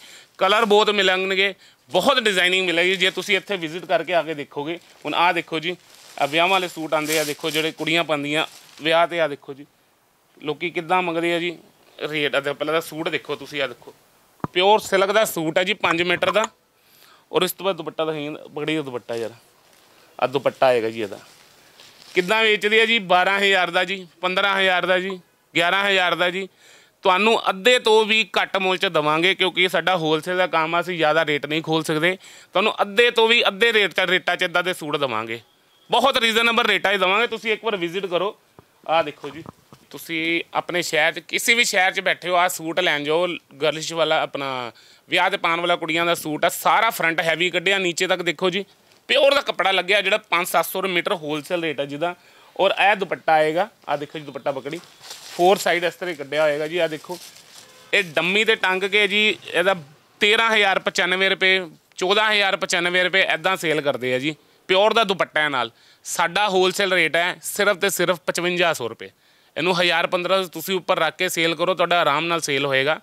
ਕਲਰ ਬਹੁਤ ਮਿਲਣਗੇ ਬਹੁਤ ਡਿਜ਼ਾਈਨਿੰਗ ਮਿਲੇਗੀ ਜੇ ਤੁਸੀਂ ਇੱਥੇ ਵਿਜ਼ਿਟ ਕਰਕੇ ਆ ਕੇ ਦੇਖੋਗੇ ਹੁਣ ਆ ਦੇਖੋ ਜੀ ਆ ਵਿਆਹ ਵਾਲੇ ਸੂਟ ਆਂਦੇ ਆ ਦੇਖੋ ਜਿਹੜੇ ਕੁੜੀਆਂ ਪਾਉਂਦੀਆਂ ਵਿਆਹ ਤੇ ਆ ਦੇਖੋ ਜੀ ਲੋਕੀ ਕਿੱਦਾਂ ਮੰਗਦੇ ਆ ਜੀ ਰੇਟ ਆ ਪਹਿਲਾਂ ਦਾ ਸੂਟ ਦੇਖੋ ਤੁਸੀਂ ਆ ਦੇਖੋ ਪਿਓਰ ਸਿਲਕ ਦਾ ਸੂਟ ਆ ਜੀ 5 ਮੀਟਰ ਦਾ ਔਰ ਇਸ ਤੋਂ ਬਾਅਦ ਦੁਪੱਟਾ ਦਿਖਾਈਏ ਬੜੀ ਦੁਪੱਟਾ ਯਾਰ ਆ ਦੁਪੱਟਾ ਆਏਗਾ ਜੀ ਇਹਦਾ ਕਿੱਦਾਂ ਵੇਚਦੇ ਆ ਜੀ 12000 ਦਾ ਜੀ 15000 ਦਾ ਜੀ 11000 ਦਾ ਜੀ ਤੁਹਾਨੂੰ ਅੱਧੇ ਤੋਂ ਵੀ ਘੱਟ ਮੁੱਲ 'ਚ ਦਵਾਂਗੇ ਕਿਉਂਕਿ ਇਹ ਸਾਡਾ ਹੋਲਸੇਲ ਦਾ ਕੰਮ ਆ ਅਸੀਂ ਜ਼ਿਆਦਾ ਰੇਟ ਨਹੀਂ ਖੋਲ ਸਕਦੇ ਤੁਹਾਨੂੰ ਅੱਧੇ ਤੋਂ ਵੀ ਅੱਧੇ ਰੇਟ 'ਚ ਰੇਟਾਂ 'ਚ ਇਦਾਂ ਦੇ ਸੂਟ ਦਵਾਂਗੇ ਬਹੁਤ ਰੀਜ਼ਨੇਬਲ ਰੇਟਾਂ 'ਤੇ ਦਵਾਂਗੇ ਤੁਸੀਂ ਇੱਕ ਵਾਰ ਵਿਜ਼ਿਟ ਕਰੋ ਆਹ ਦੇਖੋ ਜੀ ਤੁਸੀਂ ਆਪਣੇ ਸ਼ਹਿਰ 'ਚ ਕਿਸੇ ਵੀ ਸ਼ਹਿਰ 'ਚ ਬੈਠੇ ਹੋ ਆ ਸੂਟ ਲੈਣ ਜਾਓ ਗਰਲਿਸ਼ ਵਾਲਾ ਆਪਣਾ ਵਿਆਹ ਤੇ ਪਾਉਣ ਵਾਲਾ ਕੁੜੀਆਂ ਦਾ ਸੂਟ ਆ ਸਾਰਾ ਫਰੰਟ ਹੈਵੀ ਕੱਢਿਆ ਨੀਚੇ ਤੱਕ ਦੇਖੋ ਜੀ ਪਿਓਰ ਦਾ ਕੱਪੜਾ ਲੱਗਿਆ ਜਿਹੜਾ 5-700 ਰੁਪਏ ਮੀਟਰ ਹੋਲਸੇਲ ਰੇਟ ਆ ਜਿਹਦਾ ਔਰ ਇਹ ਦੁਪੱਟਾ ਆਏਗਾ ਆ ਦੇਖੋ ਜੀ ਦੁਪੱਟਾ ਪਕੜੀ ਫੋਰ ਸਾਈਡ ਇਸ ਤਰ੍ਹਾਂ ਕੱਢਿਆ ਹੋਏਗਾ ਜੀ ਆ ਦੇਖੋ ਇਹ ਡੰਮੀ ਤੇ ਟੰਗ ਕੇ ਜੀ ਇਹਦਾ 13095 ਰੁਪਏ 14095 ਰੁਪਏ ਐਦਾਂ ਸੇਲ ਕਰਦੇ ਆ ਜੀ ਪਿਓਰ ਦਾ ਦੁਪੱਟਾ ਹੈ ਨਾਲ ਸਾਡਾ ਹੋਲਸੇਲ ਰੇਟ ਹੈ ਸਿਰਫ ਤੇ ਸਿਰਫ 5500 ਰੁਪਏ ਇਹਨੂੰ 1015 ਤੁਸੀਂ ਉੱਪਰ ਰੱਖ ਕੇ ਸੇਲ ਕਰੋ ਤੁਹਾਡਾ ਆਰਾਮ ਨਾਲ ਸੇਲ ਹੋਏਗਾ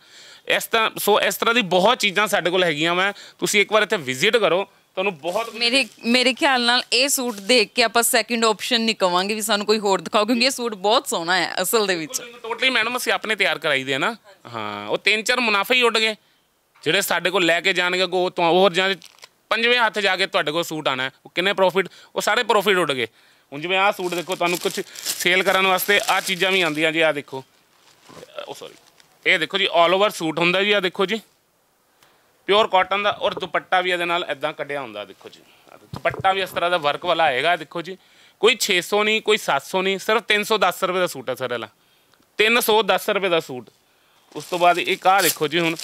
ਇਸ ਤਰ੍ਹਾਂ ਸੋ ਇਸ ਤਰ੍ਹਾਂ ਦੀ ਬਹੁਤ ਚੀਜ਼ਾਂ ਸਾਡੇ ਕੋਲ ਹੈਗੀਆਂ ਵਾ ਤੁਸੀਂ ਇੱਕ ਵਾਰ ਇੱਥੇ ਵਿਜ਼ਿਟ ਕਰੋ ਤੁਹਾਨੂੰ ਬਹੁਤ ਮੇਰੇ ਮੇਰੇ ਖਿਆਲ ਨਾਲ ਇਹ ਸੂਟ ਦੇਖ ਕੇ ਆਪਾਂ ਸੈਕਿੰਡ ਆਪਸ਼ਨ ਨਹੀਂ ਕਵਾਂਗੇ ਵੀ ਸਾਨੂੰ ਕੋਈ ਹੋਰ ਦਿਖਾਓ ਕਿਉਂਕਿ ਇਹ ਸੂਟ ਬਹੁਤ ਸੋਹਣਾ ਹੈ ਅਸਲ ਦੇ ਵਿੱਚ ਟੋਟਲੀ ਮੈਡਮ ਅਸੀਂ ਆਪਣੇ ਤਿਆਰ ਕਰਾਈ ਦੇ ਨਾ ਹਾਂ ਉਹ ਤਿੰਨ ਚਾਰ ਮੁਨਾਫੇ ਹੀ ਉੱਡ ਗਏ ਜਿਹੜੇ ਸਾਡੇ ਕੋਲ ਲੈ ਕੇ ਜਾਣਗੇ ਉਹ ਹੋਰ ਜਾਂ ਪੰਜਵੇਂ ਹੱਥ ਜਾ ਕੇ ਤੁਹਾਡੇ ਕੋਲ ਸੂਟ ਆਣਾ ਉਹ ਕਿੰਨੇ ਪ੍ਰੋਫਿਟ ਉਹ ਸਾਰੇ ਪ੍ਰੋਫਿਟ ਉੱਡ ਗਏ ਹੁਣ ਜਿਵੇਂ ਆਹ ਸੂਟ ਦੇਖੋ ਤੁਹਾਨੂੰ ਕੁਝ ਸੇਲ ਕਰਨ ਵਾਸਤੇ ਆਹ ਚੀਜ਼ਾਂ ਵੀ ਆਉਂਦੀਆਂ ਜੀ ਆਹ ਦੇਖੋ ਉਹ ਸੌਰੀ ਇਹ ਦੇਖੋ ਜੀ 올 ਓਵਰ ਸੂਟ ਹੁੰਦਾ ਜੀ ਆਹ ਦੇਖੋ ਜੀ ਪਿਓਰ ਕਾਟਨ ਦਾ ਔਰ ਦੁਪੱਟਾ ਵੀ ਇਹਦੇ ਨਾਲ ਇਦਾਂ ਕੱਢਿਆ ਹੁੰਦਾ ਦੇਖੋ ਜੀ ਦੁਪੱਟਾ ਵੀ ਇਸ ਤਰ੍ਹਾਂ ਦਾ ਵਰਕ ਵਾਲਾ ਆਏਗਾ ਦੇਖੋ ਜੀ ਕੋਈ 600 ਨਹੀਂ ਕੋਈ 700 ਨਹੀਂ ਸਿਰਫ 310 ਰੁਪਏ ਦਾ ਸੂਟ ਹੈ ਸਰ ਇਹਲਾ 310 ਰੁਪਏ ਦਾ ਸੂਟ ਉਸ ਤੋਂ ਬਾਅਦ ਇੱਕ ਆਹ ਦੇਖੋ ਜੀ ਹੁਣ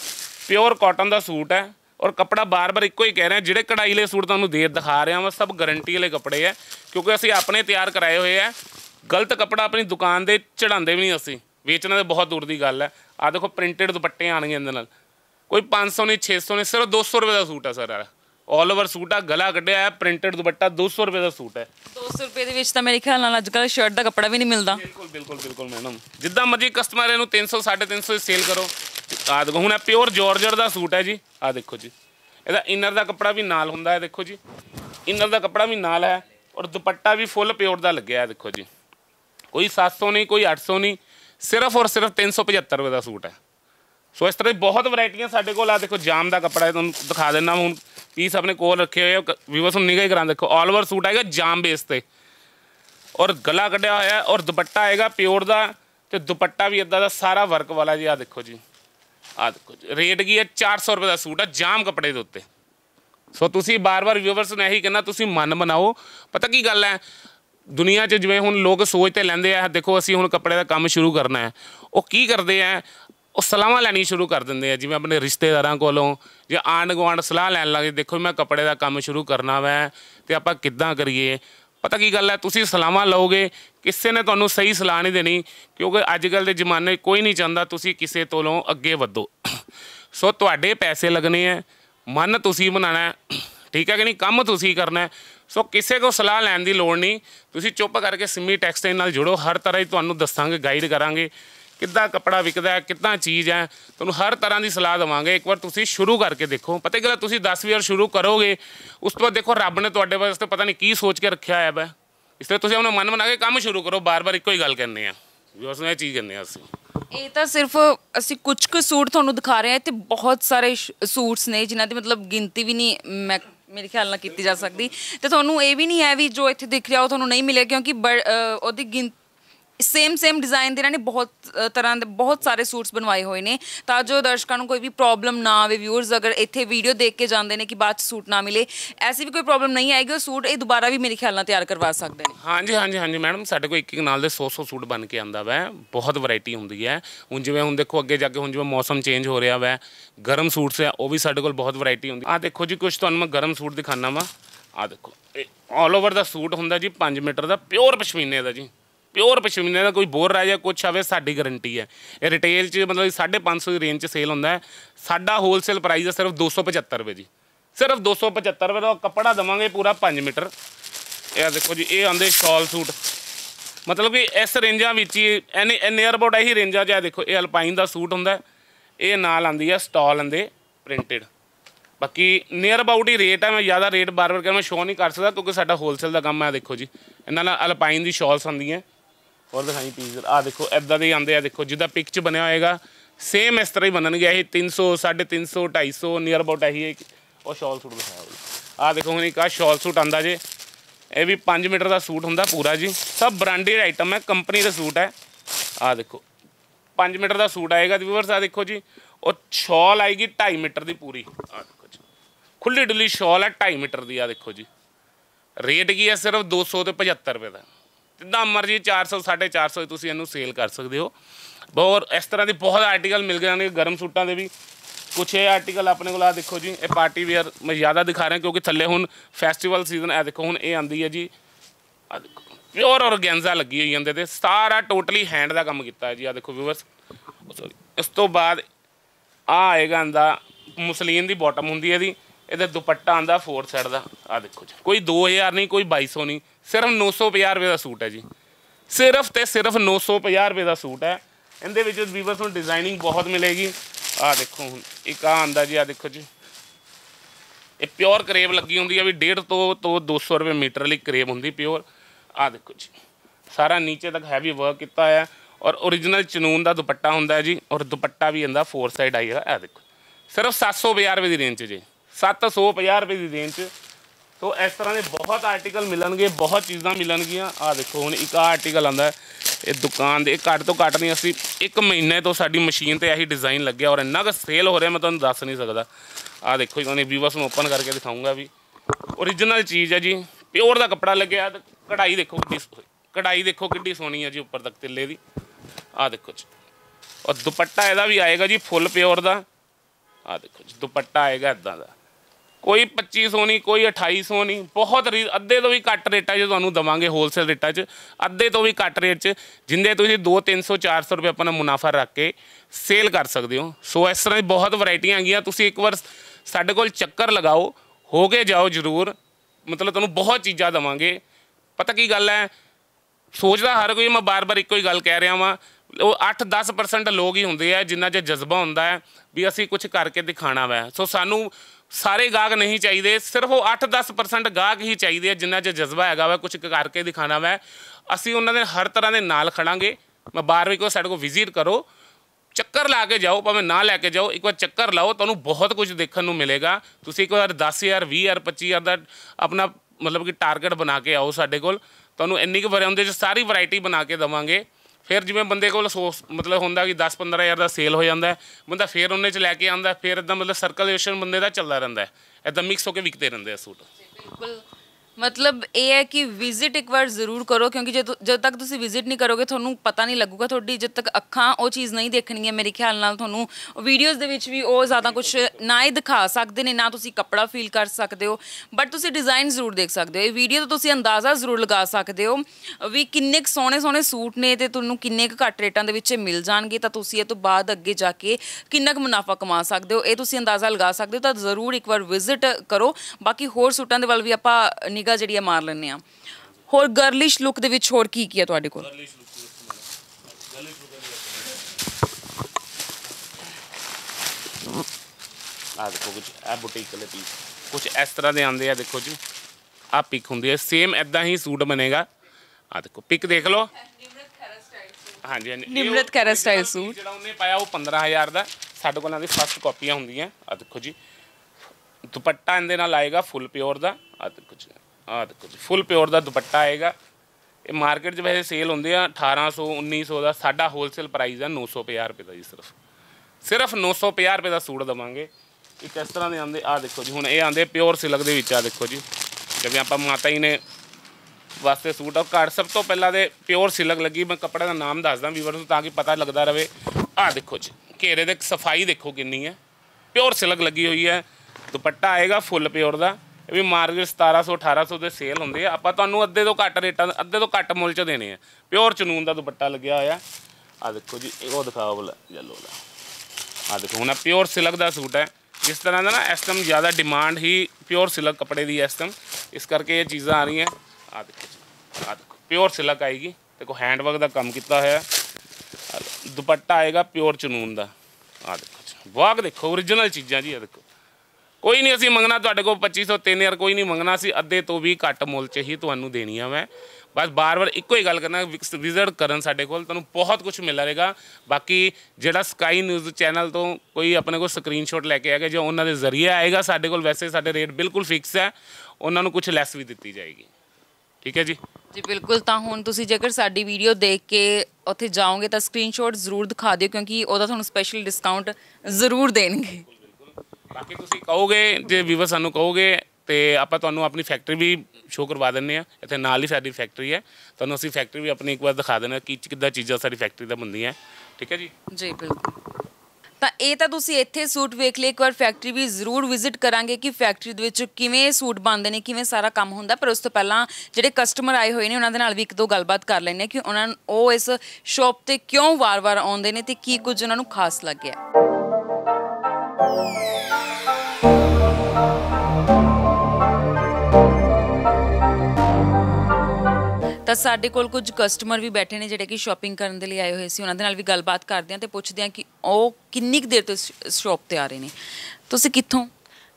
ਪਿਓਰ ਕਾਟਨ ਦਾ ਸੂਟ ਹੈ ਔਰ ਕਪੜਾ ਬਾਰ-ਬਾਰ ਇੱਕੋ ਹੀ ਕਹਿ ਰਹੇ ਆ ਜਿਹੜੇ ਕਢਾਈ ਵਾਲੇ ਸੂਟ ਤੁਹਾਨੂੰ ਦੇ ਦਿਖਾ ਰਿਹਾ ਵਾ ਸਭ ਗਾਰੰਟੀ ਵਾਲੇ ਕਪੜੇ ਆ ਕਿਉਂਕਿ ਅਸੀਂ ਆਪਣੇ ਤਿਆਰ ਕਰਾਏ ਹੋਏ ਆ ਗਲਤ ਕਪੜਾ ਆਪਣੀ ਦੁਕਾਨ ਦੇ ਚੜਾਉਂਦੇ ਵੀ ਨਹੀਂ ਅਸੀਂ ਵੇਚਣਾ ਤੇ ਬਹੁਤ ਦੂਰ ਦੀ ਗੱਲ ਹੈ ਆ ਦੇਖੋ ਪ੍ਰਿੰਟਡ ਦੁਪੱਟੇ ਆਣਗੇ ਇਹਦੇ ਨਾਲ ਕੋਈ 500 ਨਹੀਂ 600 ਨਹੀਂ ਸਿਰਫ 200 ਰੁਪਏ ਦਾ ਸੂਟ ਆ ਸਰ ਆ ਆਲ ਓਵਰ ਸੂਟ ਆ ਗਲਾ ਕੱਢਿਆ ਹੈ ਪ੍ਰਿੰਟਡ ਦੁਪੱਟਾ 200 ਰੁਪਏ ਦਾ ਸੂਟ ਹੈ 200 ਰੁਪਏ ਦੇ ਵਿੱਚ ਤਾਂ ਮੇਰੇ ਖਿਆਲ ਨਾਲ ਅੱਜ ਕੱਲ ਸ਼ਰਟ ਦਾ ਕੱਪੜਾ ਵੀ ਨਹੀਂ ਮਿਲਦਾ ਬਿਲਕੁਲ ਬਿਲਕੁਲ ਬਿਲਕੁਲ ਮੈਡਮ ਜਿੱਦਾਂ ਮਰਜ਼ੀ ਕਸਟਮਰ ਇਹਨੂੰ 300 350 ਸੇਲ ਕਰੋ ਆ ਦੇਖੋ ਹੁਣ ਇਹ ਪਿਓਰ ਜੋਰਜਰ ਦਾ ਸੂਟ ਹੈ ਜੀ ਆ ਦੇਖੋ ਜੀ ਇਹਦਾ ਇਨਰ ਦਾ ਕੱਪੜਾ ਵੀ ਨਾਲ ਹੁੰਦਾ ਹੈ ਦੇਖੋ ਜੀ ਇਨਰ ਦਾ ਕੱਪੜਾ ਵੀ ਨਾਲ ਹੈ ਔਰ ਦੁਪੱਟਾ ਵੀ ਫੁੱਲ ਪਿਓਰ ਦਾ ਲੱਗਿਆ ਹੈ ਦੇਖੋ ਜੀ ਕੋਈ 700 ਨਹੀਂ ਕੋਈ 800 ਨਹੀਂ ਸਿਰਫ ਔਰ ਸਿਰਫ 375 ਰੁਪਏ ਦਾ ਸੂਟ ਹੈ ਸੋ ਇਸ ਤਰ੍ਹਾਂ ਬਹੁਤ ਵੈਰਾਈਟੀਆਂ ਸਾਡੇ ਕੋਲ ਆ ਦੇਖੋ ਜਾਮ ਦਾ ਕੱਪੜਾ ਹੈ ਤੁਹਾਨੂੰ ਦਿਖਾ ਦਿੰਦਾ ਹੁਣ ਪੀਸ ਆਪਣੇ ਕੋਲ ਰੱਖੇ ਹੋਏ ਆ ਵੀਵਰਸ ਨੂੰ ਨਿਗਾਹ ਕਰਾਂ ਦੇਖੋ ਆਲ ਓਵਰ ਸੂਟ ਆਏਗਾ ਜਾਮ ਬੇਸ ਤੇ ਔਰ ਗਲਾ ਕੱਢਿਆ ਹੋਇਆ ਔਰ ਦੁਪੱਟਾ ਆਏਗਾ ਪਿਓਰ ਦਾ ਤੇ ਦੁਪੱਟਾ ਵੀ ਇਦਾਂ ਦਾ ਸਾਰਾ ਵਰਕ ਵਾਲਾ ਜੀ ਆ ਦੇਖੋ ਜੀ ਆ ਰੇਟ ਕੀ ਹੈ 400 ਰੁਪਏ ਦਾ ਸੂਟ ਆ ਜਾਮ ਕੱਪੜੇ ਦੇ ਉੱਤੇ ਸੋ ਤੁਸੀਂ ਬਾਰ-ਬਾਰ ਵਿਊਅਰਸ ਨੂੰ ਇਹੀ ਕਹਿੰਦਾ ਤੁਸੀਂ ਮਨ ਬਣਾਓ ਪਤਾ ਕੀ ਗੱਲ ਹੈ ਦੁਨੀਆ 'ਚ ਜਿਵੇਂ ਹੁਣ ਲੋਕ ਸੋਚ ਤੇ ਲੈਂਦੇ ਆ ਦੇਖੋ ਅਸੀਂ ਹੁਣ ਕੱਪੜੇ ਦਾ ਕੰਮ ਸ਼ੁਰੂ ਕਰਨਾ ਹੈ ਉਹ ਕੀ ਕਰਦੇ ਆ ਉਹ ਸਲਾਹਾਂ ਲੈਣੀ ਸ਼ੁਰੂ ਕਰ ਦਿੰਦੇ ਆ ਜਿਵੇਂ ਆਪਣੇ ਰਿਸ਼ਤੇਦਾਰਾਂ ਕੋਲੋਂ ਜੇ ਆਂਡ ਗਵਾਂਡ ਸਲਾਹ ਲੈਣ ਲੱਗੇ ਦੇਖੋ ਮੈਂ ਕੱਪੜੇ ਦਾ ਕੰਮ ਸ਼ੁਰੂ ਕਰਨਾ ਵੈ ਤੇ ਆਪਾਂ ਕਿੱਦਾਂ ਕਰੀਏ ਪਤਾ ਕੀ ਗੱਲ ਹੈ ਤੁਸੀਂ ਸਲਾਮਾ ਲਓਗੇ ਕਿਸੇ ਨੇ ਤੁਹਾਨੂੰ ਸਹੀ ਸਲਾਹ ਨਹੀਂ ਦੇਣੀ ਕਿਉਂਕਿ ਅੱਜ ਕੱਲ ਦੇ ਜ਼ਮਾਨੇ ਕੋਈ ਨਹੀਂ ਚਾਹੁੰਦਾ ਤੁਸੀਂ ਕਿਸੇ ਤੋਂ ਅੱਗੇ ਵਧੋ ਸੋ ਤੁਹਾਡੇ ਪੈਸੇ ਲੱਗਣੇ ਆ ਮਨ ਤੁਸੀਂ ਬਣਾਣਾ ਠੀਕ ਹੈ ਕਿ ਨਹੀਂ ਕੰਮ ਤੁਸੀਂ ਕਰਨਾ ਸੋ ਕਿਸੇ ਕੋ ਸਲਾਹ ਲੈਣ ਦੀ ਲੋੜ ਨਹੀਂ ਤੁਸੀਂ ਚੁੱਪ ਕਰਕੇ ਸਿੰਮੀ ਟੈਕਸਟਾਈਲ ਨਾਲ ਜੁੜੋ ਹਰ ਤਰ੍ਹਾਂ ਹੀ ਤੁਹਾਨੂੰ ਦੱਸਾਂਗੇ ਗਾਈਡ ਕਰਾਂਗੇ ਕਿੱਦਾਂ ਕੱਪੜਾ ਵਿਕਦਾ ਹੈ ਕਿੱਦਾਂ ਚੀਜ਼ ਹੈ ਤੁਹਾਨੂੰ ਹਰ ਤਰ੍ਹਾਂ ਦੀ ਸਲਾਹ ਦਵਾਂਗੇ ਇੱਕ ਵਾਰ ਤੁਸੀਂ ਸ਼ੁਰੂ ਕਰਕੇ ਦੇਖੋ ਪਤਾ ਕਿ ਤੁਸੀਂ 10 ਵਾਰ ਸ਼ੁਰੂ ਕਰੋਗੇ ਉਸ ਤੋਂ ਬਾਅਦ ਦੇਖੋ ਰੱਬ ਨੇ ਤੁਹਾਡੇ ਵਾਸਤੇ ਪਤਾ ਨਹੀਂ ਕੀ ਸੋਚ ਕੇ ਰੱਖਿਆ ਹੈ ਬੈ ਇਸ ਲਈ ਤੁਸੀਂ ਆਪਣਾ ਮਨ ਬਣਾ ਕੇ ਕੰਮ ਸ਼ੁਰੂ ਕਰੋ ਬਾਰ-ਬਾਰ ਇੱਕੋ ਹੀ ਗੱਲ ਕਰਨੀ ਆ ਜੋ ਉਸ ਇਹ ਚੀਜ਼ ਕਰਨੀ ਆ ਅਸੀਂ ਇਹ ਤਾਂ ਸਿਰਫ ਅਸੀਂ ਕੁਝ ਕੁ ਸੂਟ ਤੁਹਾਨੂੰ ਦਿਖਾ ਰਹੇ ਹਾਂ ਤੇ ਬਹੁਤ ਸਾਰੇ ਸੂਟਸ ਨੇ ਜਿਨ੍ਹਾਂ ਦੀ ਮਤਲਬ ਗਿਣਤੀ ਵੀ ਨਹੀਂ ਮੈਂ ਮੇਰੇ ਖਿਆਲ ਨਾਲ ਕੀਤੀ ਜਾ ਸਕਦੀ ਤੇ ਤੁਹਾਨੂੰ ਇਹ ਵੀ ਨਹੀਂ ਹੈ ਵੀ ਜੋ ਇੱਥੇ ਦਿਖ ਰਿਹਾ ਉਹ ਤੁਹਾਨੂੰ ਨਹੀਂ ਮਿਲੇ ਕਿਉਂਕਿ ਉਹਦੀ ਗਿਣਤੀ ਸੇਮ ਸੇਮ ਡਿਜ਼ਾਈਨ ਦੇ ਨਾਲ ਨੇ ਬਹੁਤ ਤਰ੍ਹਾਂ ਦੇ ਬਹੁਤ ਸਾਰੇ ਸੂਟਸ ਬਣਵਾਏ ਹੋਏ ਨੇ ਤਾਂ ਜੋ ਦਰਸ਼ਕਾਂ ਨੂੰ ਕੋਈ ਵੀ ਪ੍ਰੋਬਲਮ ਨਾ ਆਵੇ ਵਿਊਅਰਸ ਅਗਰ ਇੱਥੇ ਵੀਡੀਓ ਦੇਖ ਕੇ ਜਾਂਦੇ ਨੇ ਕਿ ਬਾਅਦ ਚ ਸੂਟ ਨਾ ਮਿਲੇ ਐਸੀ ਵੀ ਕੋਈ ਪ੍ਰੋਬਲਮ ਨਹੀਂ ਆਏਗੀ ਉਹ ਸੂਟ ਇਹ ਦੁਬਾਰਾ ਵੀ ਮੇਰੇ ਖਿਆਲ ਨਾਲ ਤਿਆਰ ਕਰਵਾ ਸਕਦੇ ਨੇ ਹਾਂਜੀ ਹਾਂਜੀ ਹਾਂਜੀ ਮੈਡਮ ਸਾਡੇ ਕੋਲ ਇੱਕ ਇੱਕ ਨਾਲ ਦੇ 100-100 ਸੂਟ ਬਣ ਕੇ ਆਂਦਾ ਵੈ ਬਹੁਤ ਵੈਰਾਈਟੀ ਹੁੰਦੀ ਹੈ ਹੁਣ ਜਿਵੇਂ ਹੁਣ ਦੇਖੋ ਅੱਗੇ ਜਾ ਕੇ ਹੁਣ ਜਿਵੇਂ ਮੌਸਮ ਚੇਂਜ ਹੋ ਰਿਹਾ ਵੈ ਗਰਮ ਸੂਟਸ ਆ ਉਹ ਵੀ ਸਾਡੇ ਕੋਲ ਬਹੁਤ ਵੈਰਾਈਟੀ ਹੁੰਦੀ ਆ ਦੇਖੋ ਜੀ ਕੁਝ ਤੁਹਾਨੂੰ ਮੈਂ ਗਰਮ ਸੂਟ ਦਿਖਾਣਾ ਵਾ ਆ ਦੇਖੋ ਆਲ ਓਵਰ ਦਾ ਸੂਟ ਹੁੰਦਾ ਜੀ 5 ਮੀਟਰ ਦਾ ਪਿਓਰ ਪਸ਼ਮੀਨੇ ਦਾ ਜੀ ਪਿਓਰ ਪਸ਼ਮੀਨਾ ਦਾ ਕੋਈ ਬੋਰ ਰਹਿ ਜਾ ਕੁਛ ਆਵੇ ਸਾਡੀ ਗਾਰੰਟੀ ਹੈ ਇਹ ਰਿਟੇਲ 'ਚ ਮਤਲਬ 550 ਦੀ ਰੇਂਜ 'ਚ ਸੇਲ ਹੁੰਦਾ ਹੈ ਸਾਡਾ ਹੋਲਸੇਲ ਪ੍ਰਾਈਸ ਹੈ ਸਿਰਫ 275 ਰੁਪਏ ਜੀ ਸਿਰਫ 275 ਰੁਪਏ ਦਾ ਕੱਪੜਾ ਦਵਾਂਗੇ ਪੂਰਾ 5 ਮੀਟਰ ਇਹ ਦੇਖੋ ਜੀ ਇਹ ਆਂਦੇ ਸ਼ਾਲ ਸੂਟ ਮਤਲਬ ਕਿ ਇਸ ਰੇਂਜਾਂ ਵਿੱਚ ਹੀ ਐਨੇ ਨੀਅਰ ਅਬਾਊਟ ਇਹੀ ਰੇਂਜਾਂ ਚ ਆ ਦੇਖੋ ਇਹ ਅਲਪਾਈਨ ਦਾ ਸੂਟ ਹੁੰਦਾ ਇਹ ਨਾਲ ਆਂਦੀ ਹੈ ਸਟਾਲ ਆਂਦੇ ਪ੍ਰਿੰਟਡ ਬਾਕੀ ਨੀਅਰ ਅਬਾਊਟ ਹੀ ਰੇਟ ਹੈ ਮੈਂ ਜ਼ਿਆਦਾ ਰੇਟ ਬਾਰ-ਬਾਰ ਕਹਿੰਦਾ ਮੈਂ ਸ਼ੋਅ ਨਹੀਂ ਕਰ ਸਕਦਾ ਕਿਉਂਕਿ ਸਾਡਾ ਹੋਲਸੇਲ ਦਾ ਕੰਮ ਹੈ ਦੇਖੋ ਜੀ ਇਹਨਾਂ ਨਾਲ ਅਲਪਾਈਨ ਦੀ ਸ਼ਾਲਸ ਆਂਦੀਆਂ ਹੋਰ ਦਿਖਾਈ ਪੀਸ ਆ ਦੇਖੋ ਐਦਾਂ ਦੇ ਆਂਦੇ ਆ ਦੇਖੋ ਜਿੱਦਾਂ ਪਿਕ ਚ ਬਣਿਆ ਹੋਏਗਾ ਸੇਮ ਇਸ ਤਰ੍ਹਾਂ ਹੀ ਬਣਨਗੇ ਇਹ 300 350 250 ਨੀਅਰ ਅਬਾਊਟ ਇਹੀ ਉਹ ਸ਼ਾਲ ਸੂਟ ਦਿਖਾਇਆ ਆ ਦੇਖੋ ਹੁਣ ਇੱਕ ਆ ਸ਼ਾਲ ਸੂਟ ਆਂਦਾ ਜੇ ਇਹ ਵੀ 5 ਮੀਟਰ ਦਾ ਸੂਟ ਹੁੰਦਾ ਪੂਰਾ ਜੀ ਸਭ ਬ੍ਰਾਂਡਡ ਆਈਟਮ ਹੈ ਕੰਪਨੀ ਦਾ ਸੂਟ ਹੈ ਆ ਦੇਖੋ 5 ਮੀਟਰ ਦਾ ਸੂਟ ਆਏਗਾ ਵੀਵਰਸ ਆ ਦੇਖੋ ਜੀ ਉਹ ਸ਼ਾਲ ਆਏਗੀ 2.5 ਮੀਟਰ ਦੀ ਪੂਰੀ ਆ ਦੇਖੋ ਜੀ ਖੁੱਲੀ ਡੁੱਲੀ ਸ਼ਾਲ ਹੈ 2.5 ਮੀਟਰ ਦੀ ਆ ਦੇਖੋ ਜੀ ਰੇਟ ਕੀ ਹੈ ਸਿਰਫ 275 ਰੁਪਏ ਦਾ ਜਿੱਦਾਂ ਮਰਜ਼ੀ 400 450 ਤੁਸੀਂ ਇਹਨੂੰ ਸੇਲ ਕਰ ਸਕਦੇ ਹੋ ਬਹੁਤ ਇਸ ਤਰ੍ਹਾਂ ਦੇ ਬਹੁਤ ਆਰਟੀਕਲ ਮਿਲ ਨੇ ਗਰਮ ਸੂਟਾਂ ਦੇ ਵੀ ਕੁਝ ਇਹ ਆਰਟੀਕਲ ਆਪਣੇ ਕੋਲ ਆ ਦੇਖੋ ਜੀ ਇਹ ਪਾਰਟੀ ਵੇਅਰ ਮੈਂ ਜ਼ਿਆਦਾ ਦਿਖਾ ਰਿਹਾ ਕਿਉਂਕਿ ਥੱਲੇ ਹੁਣ ਫੈਸਟੀਵਲ ਸੀਜ਼ਨ ਆ ਦੇਖੋ ਹੁਣ ਇਹ ਆਂਦੀ ਹੈ ਜੀ ਆ ਦੇਖੋ ਪਿਓਰ ਆਰਗੈਂਜ਼ਾ ਲੱਗੀ ਹੋਈ ਜਾਂਦੇ ਤੇ ਸਾਰਾ ਟੋਟਲੀ ਹੈਂਡ ਦਾ ਕੰਮ ਕੀਤਾ ਹੈ ਜੀ ਆ ਦੇਖੋ ਵੀਵਰਸ ਸੌਰੀ ਇਸ ਤੋਂ ਬਾਅਦ ਆ ਆਏਗਾ ਆਂਦਾ ਮੁਸਲੀਨ ਦੀ ਬਾਟਮ ਹੁੰਦੀ ਹੈ ਇਹਦੀ ਇਹਦੇ ਦੁਪੱਟਾ ਆਂਦਾ ਫੋਰ ਸਾਈਡ ਦਾ ਆ ਦੇਖੋ ਜੀ ਕੋਈ 2000 ਨਹੀਂ ਕੋਈ 2200 ਨਹੀਂ ਸਿਰਫ 950 ਰੁਪਏ ਦਾ ਸੂਟ ਹੈ ਜੀ ਸਿਰਫ ਤੇ ਸਿਰਫ 950 ਰੁਪਏ ਦਾ ਸੂਟ ਹੈ ਇਹਦੇ ਵਿੱਚ ਵੀਵਰਸ ਨੂੰ ਡਿਜ਼ਾਈਨਿੰਗ ਬਹੁਤ ਮਿਲੇਗੀ ਆ ਦੇਖੋ ਹੁਣ ਇੱਕ ਆ ਆਂਦਾ ਜੀ ਆ ਦੇਖੋ ਜੀ ਇਹ ਪਿਓਰ ਕਰੇਬ ਲੱਗੀ ਹੁੰਦੀ ਹੈ ਵੀ 1.5 ਤੋਂ ਤੋਂ 200 ਰੁਪਏ ਮੀਟਰ ਲਈ ਕਰੇਬ ਹੁੰਦੀ ਪਿਓਰ ਆ ਦੇਖੋ ਜੀ ਸਾਰਾ ਨੀਚੇ ਤੱਕ ਹੈਵੀ ਵਰਕ ਕੀਤਾ ਹੋਇਆ ਔਰ origignal ਚਨੂਨ ਦਾ ਦੁਪੱਟਾ ਹੁੰਦਾ ਹੈ ਜੀ ਔਰ ਦੁਪੱਟਾ ਵੀ ਇਹਦਾ ਫੋਰ ਸਾਈਡ ਆਏਗਾ ਆ ਦੇਖੋ ਸਿਰਫ 750 ਰੁਪਏ ਦੀ ਰੇਂਜ 'ਚ ਜੀ 750 ਰੁਪਏ ਦੀ ਰੇਂਜ 'ਚ ਤੋ ਇਸ ਤਰ੍ਹਾਂ ਦੇ ਬਹੁਤ ਆਰਟੀਕਲ ਮਿਲਣਗੇ ਬਹੁਤ ਚੀਜ਼ਾਂ ਮਿਲਣਗੀਆਂ ਆ ਦੇਖੋ ਹੁਣ ਇੱਕ ਆਰਟੀਕਲ ਆਂਦਾ ਇਹ ਦੁਕਾਨ ਦੇ ਘੱਟ ਤੋਂ ਘੱਟ ਨਹੀਂ ਅਸੀਂ ਇੱਕ ਮਹੀਨੇ ਤੋਂ ਸਾਡੀ ਮਸ਼ੀਨ ਤੇ ਇਹੀ ਡਿਜ਼ਾਈਨ ਲੱਗਿਆ ਔਰ ਇੰਨਾ ਕੁ ਸੇਲ ਹੋ ਰਿਹਾ ਮੈਂ ਤੁਹਾਨੂੰ ਦੱਸ ਨਹੀਂ ਸਕਦਾ ਆ ਦੇਖੋ ਇਹਨਾਂ ਵੀਵਰਸ ਨੂੰ ਓਪਨ ਕਰਕੇ ਦਿਖਾਉਂਗਾ ਵੀ origignal ਚੀਜ਼ ਹੈ ਜੀ ਪਿਓਰ ਦਾ ਕੱਪੜਾ ਲੱਗਿਆ ਕਢਾਈ ਦੇਖੋ ਕਿੱਡੀ ਕਢਾਈ ਦੇਖੋ ਕਿੱਡੀ ਸੋਹਣੀ ਹੈ ਜੀ ਉੱਪਰ ਤੱਕ ਤਿੱਲੇ ਦੀ ਆ ਦੇਖੋ ਜੀ ਔਰ ਦੁਪੱਟਾ ਇਹਦਾ ਵੀ ਆਏਗਾ ਜੀ ਫੁੱਲ ਪਿਓਰ ਦਾ ਆ ਦੇਖੋ ਜੀ ਦੁਪੱਟਾ ਆਏਗਾ ਇਦਾਂ ਦਾ ਕੋਈ 2500 ਨਹੀਂ ਕੋਈ 2800 ਨਹੀਂ ਬਹੁਤ ਅੱਧੇ ਤੋਂ ਵੀ ਘੱਟ ਰੇਟਾਂ 'ਚ ਤੁਹਾਨੂੰ ਦਵਾਂਗੇ ਹੋਲਸੇਲ ਰੇਟਾਂ 'ਚ ਅੱਧੇ ਤੋਂ ਵੀ ਘੱਟ ਰੇਟ 'ਚ ਜਿੰਦੇ ਤੁਸੀਂ 2 300 400 ਰੁਪਏ ਆਪਣਾ ਮੁਨਾਫਾ ਰੱਖ ਕੇ ਸੇਲ ਕਰ ਸਕਦੇ ਹੋ ਸੋ ਇਸ ਤਰ੍ਹਾਂ ਦੀ ਬਹੁਤ ਵੈਰਾਈਟੀਆਂ ਗਈਆਂ ਤੁਸੀਂ ਇੱਕ ਵਾਰ ਸਾਡੇ ਕੋਲ ਚੱਕਰ ਲਗਾਓ ਹੋ ਕੇ ਜਾਓ ਜ਼ਰੂਰ ਮਤਲਬ ਤੁਹਾਨੂੰ ਬਹੁਤ ਚੀਜ਼ਾਂ ਦਵਾਂਗੇ ਪਤਾ ਕੀ ਗੱਲ ਹੈ ਸੋਚਦਾ ਹਰ ਕੋਈ ਮੈਂ ਬਾਰ-ਬਾਰ ਇੱਕੋ ਹੀ ਗੱਲ ਕਹਿ ਰਿਹਾ ਵਾਂ ਉਹ 8-10% ਲੋਕ ਹੀ ਹੁੰਦੇ ਆ ਜਿਨ੍ਹਾਂ 'ਚ ਜਜ਼ਬਾ ਹੁੰਦਾ ਹੈ ਵੀ ਅਸੀਂ ਕੁਝ ਕਰਕੇ ਦਿਖਾਣਾ ਵੈ ਸੋ ਸਾਨੂੰ ਸਾਰੇ ਗਾਹਕ ਨਹੀਂ ਚਾਹੀਦੇ ਸਿਰਫ ਉਹ 8-10% ਗਾਹਕ ਹੀ ਚਾਹੀਦੇ ਆ ਜਿੰਨਾ 'ਚ ਜਜ਼ਬਾ ਹੈਗਾ ਵਾ ਕੁਝ ਕਰਕੇ ਦਿਖਾਣਾ ਵਾ ਅਸੀਂ ਉਹਨਾਂ ਦੇ ਹਰ ਤਰ੍ਹਾਂ ਦੇ ਨਾਲ ਖੜਾਂਗੇ ਮੈਂ ਬਾਰ ਵੀ ਕੋ ਸਾਡੇ ਕੋ ਵਿਜ਼ਿਟ ਕਰੋ ਚੱਕਰ ਲਾ ਕੇ ਜਾਓ ਭਾਵੇਂ ਨਾ ਲੈ ਕੇ ਜਾਓ ਇੱਕ ਵਾਰ ਚੱਕਰ ਲਾਓ ਤੁਹਾਨੂੰ ਬਹੁਤ ਕੁਝ ਦੇਖਣ ਨੂੰ ਮਿਲੇਗਾ ਤੁਸੀਂ ਇੱਕ ਵਾਰ 10000 20000 25000 ਦਾ ਆਪਣਾ ਮਤਲਬ ਕਿ ਟਾਰਗੇਟ ਬਣਾ ਕੇ ਆਓ ਸਾਡੇ ਕੋਲ ਤੁਹਾਨੂੰ ਇੰਨੀ ਕੁ ਵਰਿਆਂ ਦੇ 'ਚ ਸਾਰੀ ਵੈਰਾਈਟੀ ਬਣਾ ਕੇ ਦਵਾਂਗੇ ਫਿਰ ਜਿਵੇਂ ਬੰਦੇ ਕੋਲ ਸੋਸ ਮਤਲਬ ਹੁੰਦਾ ਕਿ 10 15000 ਦਾ ਸੇਲ ਹੋ ਜਾਂਦਾ ਬੰਦਾ ਫਿਰ ਉਹਨੇ ਚ ਲੈ ਕੇ ਆਉਂਦਾ ਫਿਰ ਇਦਾਂ ਮਤਲਬ ਸਰਕੂਲੇਸ਼ਨ ਬੰਦੇ ਦਾ ਚੱਲਦਾ ਰਹਿੰਦਾ ਇਦਾਂ ਮਿਕਸ ਹੋ ਕੇ ਵਿਕਦੇ ਰਹਿੰਦੇ ਆ ਸੂਟ ਬਿਲਕੁਲ ਮਤਲਬ ਇਹ ਹੈ ਕਿ ਵਿਜ਼ਿਟ ਇੱਕ ਵਾਰ ਜ਼ਰੂਰ ਕਰੋ ਕਿਉਂਕਿ ਜਦੋਂ ਜਦ ਤੱਕ ਤੁਸੀਂ ਵਿਜ਼ਿਟ ਨਹੀਂ ਕਰੋਗੇ ਤੁਹਾਨੂੰ ਪਤਾ ਨਹੀਂ ਲੱਗੂਗਾ ਤੁਹਾਡੀ ਜਦ ਤੱਕ ਅੱਖਾਂ ਉਹ ਚੀਜ਼ ਨਹੀਂ ਦੇਖਣਗੀਆਂ ਮੇਰੇ ਖਿਆਲ ਨਾਲ ਤੁਹਾਨੂੰ ਵੀਡੀਓਜ਼ ਦੇ ਵਿੱਚ ਵੀ ਉਹ ਜ਼ਿਆਦਾ ਕੁਝ ਨਾ ਹੀ ਦਿਖਾ ਸਕਦੇ ਨੇ ਨਾ ਤੁਸੀਂ ਕੱਪੜਾ ਫੀਲ ਕਰ ਸਕਦੇ ਹੋ ਬਟ ਤੁਸੀਂ ਡਿਜ਼ਾਈਨ ਜ਼ਰੂਰ ਦੇਖ ਸਕਦੇ ਹੋ ਇਹ ਵੀਡੀਓ ਤੋਂ ਤੁਸੀਂ ਅੰਦਾਜ਼ਾ ਜ਼ਰੂਰ ਲਗਾ ਸਕਦੇ ਹੋ ਵੀ ਕਿੰਨੇ ਕੁ ਸੋਹਣੇ ਸੋਹਣੇ ਸੂਟ ਨੇ ਤੇ ਤੁਹਾਨੂੰ ਕਿੰਨੇ ਕੁ ਘੱਟ ਰੇਟਾਂ ਦੇ ਵਿੱਚ ਮਿਲ ਜਾਣਗੇ ਤਾਂ ਤੁਸੀਂ ਇਹ ਤੋਂ ਬਾਅਦ ਅੱਗੇ ਜਾ ਕੇ ਕਿੰਨਾ ਕੁ ਮੁਨਾਫਾ ਕਮਾ ਸਕਦੇ ਹੋ ਇਹ ਤੁਸੀਂ ਅੰਦਾਜ਼ਾ ਲਗਾ ਸਕਦੇ ਹੋ ਤਾਂ ਜ਼ਰੂਰ ਇੱਕ ਵਾਰ ਵਿਜ਼ਿਟ ਕਰੋ ਬਾਕੀ ਹੋਰ ਸੂਟਾਂ ਦੇ ਵੱਲ ਵੀ ਆਪਾਂ ਨਿਗਾ ਜਿਹੜੀ ਆ ਮਾਰ ਲੈਨੇ ਆ ਹੋਰ ਗਰਲਿਸ਼ ਲੁੱਕ ਦੇ ਵਿੱਚ ਹੋਰ ਕੀ ਕੀ ਆ ਤੁਹਾਡੇ ਕੋਲ ਆ ਦੇਖੋ ਕੁਝ ਇਹ ਬੁਟੀਕ ਵਾਲੇ ਪੀਸ ਕੁਝ ਇਸ ਤਰ੍ਹਾਂ ਦੇ ਆਉਂਦੇ ਆ ਦੇਖੋ ਜੀ ਆ ਪਿਕ ਹੁੰਦੀ ਹੈ ਸੇਮ ਐਦਾਂ ਹੀ ਸੂਟ ਬਣੇਗਾ ਆ ਦੇਖੋ ਪਿਕ ਦੇਖ ਲਓ ਹਾਂਜੀ ਹਾਂਜੀ ਨਿਮਰਤ ਕੈਰਾ ਸਟਾਈਲ ਸੂਟ ਜਿਹੜਾ ਉਹਨੇ ਪਾਇਆ ਉਹ 15000 ਦਾ ਸਾਡੇ ਕੋਲ ਦੀ ਫਸਟ ਕਾਪੀਆਂ ਹੁੰਦੀਆਂ ਆ ਦੇਖੋ ਜੀ ਦੁਪੱਟਾ ਇਹਦੇ ਨਾਲ ਆਏਗਾ ਫੁੱਲ ਪਿਓਰ ਦਾ ਆ ਦੇਖੋ ਜੀ ਆ ਦੇਖੋ ਜੀ ਫੁੱਲ ਪਿਓਰ ਦਾ ਦੁਪੱਟਾ ਆਏਗਾ ਇਹ ਮਾਰਕੀਟ 'ਚ ਵੈਸੇ ਸੇਲ ਹੁੰਦੇ ਆ 1800 1900 ਦਾ ਸਾਡਾ ਹੋਲਸੇਲ ਪ੍ਰਾਈਸ ਆ 950 ਰੁਪਏ ਦਾ ਜੀ ਸਿਰਫ ਸਿਰਫ 950 ਰੁਪਏ ਦਾ ਸੂਟ ਦਵਾਂਗੇ ਇੱਕ ਇਸ ਤਰ੍ਹਾਂ ਦੇ ਆਂਦੇ ਆ ਦੇਖੋ ਜੀ ਹੁਣ ਇਹ ਆਂਦੇ ਪਿਓਰ ਸਿਲਕ ਦੇ ਵਿੱਚ ਆ ਦੇਖੋ ਜੀ ਜਿਵੇਂ ਆਪਾਂ ਮਾਤਾ ਜੀ ਨੇ ਵਾਸਤੇ ਸੂਟ ਆ ਘਰ ਸਭ ਤੋਂ ਪਹਿਲਾਂ ਦੇ ਪਿਓਰ ਸਿਲਕ ਲੱਗੀ ਮੈਂ ਕੱਪੜੇ ਦਾ ਨਾਮ ਦੱਸਦਾ ਵੀਵਰ ਨੂੰ ਤਾਂ ਕਿ ਪਤਾ ਲੱਗਦਾ ਰਵੇ ਆ ਦੇਖੋ ਜੀ ਘੇਰੇ ਦੇ ਸਫਾਈ ਦੇਖੋ ਕਿੰਨੀ ਹੈ ਪਿਓਰ ਸਿਲਕ ਲੱਗੀ ਹੋਈ ਹੈ ਦੁਪੱਟਾ ਆਏਗਾ ਫੁੱਲ ਪਿਓਰ ਦਾ ਇਹ ਵੀ ਮਾਰਕੀਟ 1700 1800 ਦੇ ਸੇਲ ਹੁੰਦੇ ਆ ਆਪਾਂ ਤੁਹਾਨੂੰ ਅੱਧੇ ਤੋਂ ਘੱਟ ਰੇਟਾਂ ਅੱਧੇ ਤੋਂ ਘੱਟ ਮੁੱਲ 'ਚ ਦੇਣੇ ਆ ਪਿਓਰ ਚਨੂਨ ਦਾ ਦੁਪੱਟਾ ਲੱਗਿਆ ਹੋਇਆ ਆ ਦੇਖੋ ਜੀ ਉਹ ਦਿਖਾਓ ਬਲ ਯੈਲੋ ਦਾ ਆ ਦੇਖੋ ਹੁਣ ਪਿਓਰ ਸਿਲਕ ਦਾ ਸੂਟ ਹੈ ਜਿਸ ਤਰ੍ਹਾਂ ਦਾ ਨਾ ਇਸ ਟਾਈਮ ਜ਼ਿਆਦਾ ਡਿਮਾਂਡ ਹੀ ਪਿਓਰ ਸਿਲਕ ਕਪੜੇ ਦੀ ਇਸ ਟਾਈਮ ਇਸ ਕਰਕੇ ਇਹ ਚੀਜ਼ਾਂ ਆ ਰਹੀਆਂ ਆ ਦੇਖੋ ਆ ਦੇਖੋ ਪਿਓਰ ਸਿਲਕ ਆਏਗੀ ਦੇਖੋ ਹੈਂਡ ਵਰਕ ਦਾ ਕੰਮ ਕੀਤਾ ਹੋਇਆ ਦੁਪੱਟਾ ਆਏਗਾ ਪਿਓਰ ਚਨੂਨ ਦਾ ਆ ਦੇਖੋ ਵਾਕ ਦੇਖੋ origignal ਚੀਜ਼ਾਂ ਜੀ ਆ ਦੇਖੋ ਕੋਈ ਨਹੀਂ ਅਸੀਂ ਮੰਗਣਾ ਤੁਹਾਡੇ ਕੋਲ 2500 3000 ਕੋਈ ਨਹੀਂ ਮੰਗਣਾ ਸੀ ਅੱਧੇ ਤੋਂ ਵੀ ਘੱਟ ਮੁੱਲ 'ਚ ਹੀ ਤੁਹਾਨੂੰ ਦੇਣੀ ਆ ਮੈਂ ਬਸ ਬਾਰ-ਬਾਰ ਇੱਕੋ ਹੀ ਗੱਲ ਕਰਨਾ ਵਿਜ਼ਿਟ ਕਰਨ ਸਾਡੇ ਕੋਲ ਤੁਹਾਨੂੰ ਬਹੁਤ ਕੁਝ ਮਿਲ ਰਹੇਗਾ ਬਾਕੀ ਜਿਹੜਾ ਸਕਾਈ ਨਿਊਜ਼ ਚੈਨਲ ਤੋਂ ਕੋਈ ਆਪਣੇ ਕੋਲ ਸਕਰੀਨਸ਼ਾਟ ਲੈ ਕੇ ਆਏਗਾ ਜੇ ਉਹਨਾਂ ਦੇ ਜ਼ਰੀਏ ਆਏਗਾ ਸਾਡੇ ਕੋਲ ਵੈਸੇ ਸਾਡੇ ਰੇਟ ਬਿਲਕੁਲ ਫਿਕਸ ਹੈ ਉਹਨਾਂ ਨੂੰ ਕੁਝ ਲੈਸ ਵੀ ਦਿੱਤੀ ਜਾਏਗੀ ਠੀਕ ਹੈ ਜੀ ਜੀ ਬਿਲਕੁਲ ਤਾਂ ਹੁਣ ਤੁਸੀਂ ਜੇਕਰ ਸਾਡੀ ਵੀਡੀਓ ਦੇਖ ਕੇ ਉੱਥੇ ਜਾਓਗੇ ਤਾਂ ਸਕਰੀਨਸ਼ਾਟ ਜ਼ਰੂਰ ਦਿਖਾ ਦਿਓ ਕਿਉਂਕਿ ਉਹਦਾ ਤੁਹਾਨੂੰ ਸਪੈਸ਼ਲ ਡਿਸਕਾਊਂਟ ਜ਼ਰੂਰ ਦੇਣਗੇ ਬਾਕੀ ਤੁਸੀਂ ਕਹੋਗੇ ਜੇ ਵੀਵਰ ਸਾਨੂੰ ਕਹੋਗੇ ਤੇ ਆਪਾਂ ਤੁਹਾਨੂੰ ਆਪਣੀ ਫੈਕਟਰੀ ਵੀ ਸ਼ੋਅ ਕਰਵਾ ਦਿੰਨੇ ਆ ਇੱਥੇ ਨਾਲ ਹੀ ਸਾਡੀ ਫੈਕਟਰੀ ਹੈ ਤੁਹਾਨੂੰ ਅਸੀਂ ਫੈਕਟਰੀ ਵੀ ਆਪਣੀ ਇੱਕ ਵਾਰ ਦਿਖਾ ਦਿੰਨੇ ਆ ਕਿ ਕਿੱਦਾਂ ਚੀਜ਼ਾਂ ਸਾਡੀ ਫੈਕਟਰੀ ਦਾ ਬਣਦੀਆਂ ਠੀਕ ਹੈ ਜੀ ਜੀ ਬਿਲਕੁਲ ਤਾਂ ਇਹ ਤਾਂ ਤੁਸੀਂ ਇੱਥੇ ਸੂਟ ਵੇਖ ਲਏ ਇੱਕ ਵਾਰ ਫੈਕਟਰੀ ਵੀ ਜ਼ਰੂਰ ਵਿਜ਼ਿਟ ਕਰਾਂਗੇ ਕਿ ਫੈਕਟਰੀ ਦੇ ਵਿੱਚ ਕਿਵੇਂ ਸੂਟ ਬਣਦੇ ਨੇ ਕਿਵੇਂ ਸਾਰਾ ਕੰਮ ਹੁੰਦਾ ਪਰ ਉਸ ਤੋਂ ਪਹਿਲਾਂ ਜਿਹੜੇ ਕਸਟਮਰ ਆਏ ਹੋਏ ਨੇ ਉਹਨਾਂ ਦੇ ਨਾਲ ਵੀ ਇੱਕ ਦੋ ਗੱਲਬਾਤ ਕਰ ਲੈਣੇ ਕਿ ਉਹਨਾਂ ਉਹ ਇਸ ਸ਼ਾਪ ਤੇ ਕਿਉਂ ਵਾਰ-ਵਾਰ ਆਉਂਦੇ ਨੇ ਤੇ ਕੀ ਕੁਝ ਉਹਨਾਂ ਨੂੰ ਖਾਸ ਲੱਗਿਆ ਤਾਂ ਸਾਡੇ ਕੋਲ ਕੁਝ ਕਸਟਮਰ ਵੀ ਬੈਠੇ ਨੇ ਜਿਹੜੇ ਕਿ ਸ਼ਾਪਿੰਗ ਕਰਨ ਦੇ ਲਈ ਆਏ ਹੋਏ ਸੀ ਉਹਨਾਂ ਦੇ ਨਾਲ ਵੀ ਗੱਲਬਾਤ ਕਰਦੇ ਹਾਂ ਤੇ ਪੁੱਛਦੇ ਹਾਂ ਕਿ ਉਹ ਕਿੰਨੀ ਕੁ ਦੇਰ ਤੋਂ ਸ਼ਾਪ ਤੇ ਆ ਰਹੇ ਨੇ ਤੁਸੀਂ ਕਿੱਥੋਂ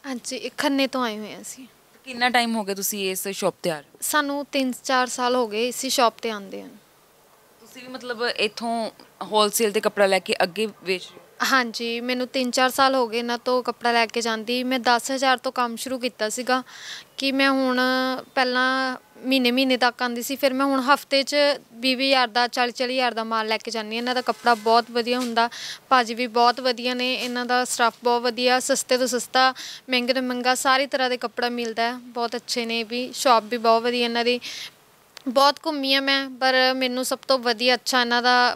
ਹਾਂਜੀ ਖੰਨੇ ਤੋਂ ਆਏ ਹੋਏ ਆ ਸੀ ਕਿੰਨਾ ਟਾਈਮ ਹੋ ਗਿਆ ਤੁਸੀਂ ਇਸ ਸ਼ਾਪ ਤੇ ਆ ਰਹੇ ਸਾਨੂੰ 3-4 ਸਾਲ ਹੋ ਗਏ ਇਸੇ ਸ਼ਾਪ ਤੇ ਆਂਦੇ ਆ ਤੁਸੀਂ ਵੀ ਮਤਲਬ ਇੱਥੋਂ ਹੋਲਸੇਲ ਤੇ ਕੱਪੜਾ ਲੈ ਕੇ ਅੱਗੇ ਵੇਚ ਹਾਂਜੀ ਮੈਨੂੰ 3-4 ਸਾਲ ਹੋ ਗਏ ਨਾ ਤੋਂ ਕੱਪੜਾ ਲੈ ਕੇ ਜਾਂਦੀ ਮੈਂ 10000 ਤੋਂ ਕੰਮ ਸ਼ੁਰੂ ਕੀਤਾ ਸੀਗਾ ਕਿ ਮੈਂ ਹੁਣ ਪਹਿਲਾਂ ਮਹੀਨੇ ਮਹੀਨੇ ਤੱਕ ਆਂਦੀ ਸੀ ਫਿਰ ਮੈਂ ਹੁਣ ਹਫਤੇ 'ਚ 20000 ਦਾ 40-40000 ਦਾ ਮਾਲ ਲੈ ਕੇ ਜਾਂਦੀ ਇਹਨਾਂ ਦਾ ਕੱਪੜਾ ਬਹੁਤ ਵਧੀਆ ਹੁੰਦਾ ਭਾਜੀ ਵੀ ਬਹੁਤ ਵਧੀਆ ਨੇ ਇਹਨਾਂ ਦਾ ਸਟਾਫ ਬਹੁਤ ਵਧੀਆ ਸਸਤੇ ਤੋਂ ਸਸਤਾ ਮਹਿੰਗੇ ਤੋਂ ਮਹਿੰਗਾ ਸਾਰੀ ਤਰ੍ਹਾਂ ਦੇ ਕੱਪੜਾ ਮਿਲਦਾ ਬਹੁਤ ਅੱਛੇ ਨੇ ਵੀ ਸ਼ਾਪ ਵੀ ਬਹੁਤ ਵਧੀਆ ਇਹਨਾਂ ਦੀ ਬਹੁਤ ਘੁੰਮੀ ਆ ਮੈਂ ਪਰ ਮੈਨੂੰ ਸਭ ਤੋਂ ਵਧੀਆ ਅੱਛਾ ਇਹਨਾਂ ਦਾ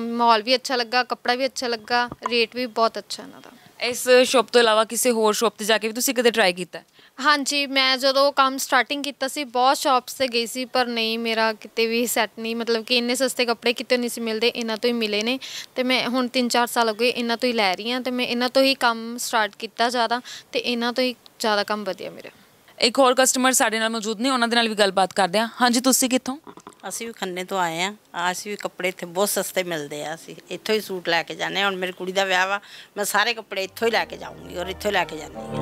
ਮਾਹੌਲ ਵੀ ਅੱਛਾ ਲੱਗਾ ਕੱਪੜਾ ਵੀ ਅੱਛਾ ਲੱਗਾ ਰੇਟ ਵੀ ਬਹੁਤ ਅੱਛਾ ਇਹਨਾਂ ਦਾ ਇਸ ਸ਼ਾਪ ਤੋਂ ਇਲਾਵਾ ਕਿਸੇ ਹੋਰ ਸ਼ਾਪ ਤੇ ਜਾ ਕੇ ਵੀ ਤੁਸੀਂ ਕਦੇ ਟਰਾਈ ਕੀਤਾ ਹਾਂਜੀ ਮੈਂ ਜਦੋਂ ਕੰਮ ਸਟਾਰਟਿੰਗ ਕੀਤਾ ਸੀ ਬਹੁਤ ਸ਼ਾਪਸ ਤੇ ਗਈ ਸੀ ਪਰ ਨਹੀਂ ਮੇਰਾ ਕਿਤੇ ਵੀ ਸੈੱਟ ਨਹੀਂ ਮਤਲਬ ਕਿ ਇੰਨੇ ਸਸਤੇ ਕੱਪੜੇ ਕਿਤੇ ਨਹੀਂ ਸੀ ਮਿਲਦੇ ਇਹਨਾਂ ਤੋਂ ਹੀ ਮਿਲੇ ਨੇ ਤੇ ਮੈਂ ਹੁਣ 3-4 ਸਾਲ ਹੋ ਗਏ ਇਹਨਾਂ ਤੋਂ ਹੀ ਲੈ ਰਹੀ ਹਾਂ ਤੇ ਮੈਂ ਇਹਨਾਂ ਤੋਂ ਹੀ ਕੰਮ ਸਟਾਰਟ ਕੀਤਾ ਜ਼ਿਆਦਾ ਤੇ ਇਹਨਾਂ ਤੋਂ ਹੀ ਜ਼ਿਆਦਾ ਕੰਮ ਵਧਿਆ ਮੇਰਾ ਇੱਕ ਹੋਰ ਕਸਟਮਰ ਸਾਡੇ ਨਾਲ ਮੌਜੂਦ ਨੇ ਉਹਨਾਂ ਦੇ ਨਾਲ ਵੀ ਗੱਲਬਾਤ ਕਰਦੇ ਹਾਂ ਹਾਂਜੀ ਤੁਸੀਂ ਕਿੱਥੋਂ ਅਸੀਂ ਵੀ ਖੰਨੇ ਤੋਂ ਆਏ ਆ ਅਸੀਂ ਵੀ ਕੱਪੜੇ ਇੱਥੇ ਬਹੁਤ ਸਸਤੇ ਮਿਲਦੇ ਆ ਅਸੀਂ ਇੱਥੋਂ ਹੀ ਸੂਟ ਲੈ ਕੇ ਜਾਂਦੇ ਹੁਣ ਮੇਰੀ ਕੁੜੀ ਦਾ ਵਿਆਹ ਵਾ ਮੈਂ ਸਾਰੇ ਕੱਪੜੇ ਇੱਥੋਂ ਹੀ ਲੈ ਕੇ ਜਾਊਂਗੀ ਔਰ ਇੱਥੋਂ ਲੈ ਕੇ ਜਾਂਦੀ ਆ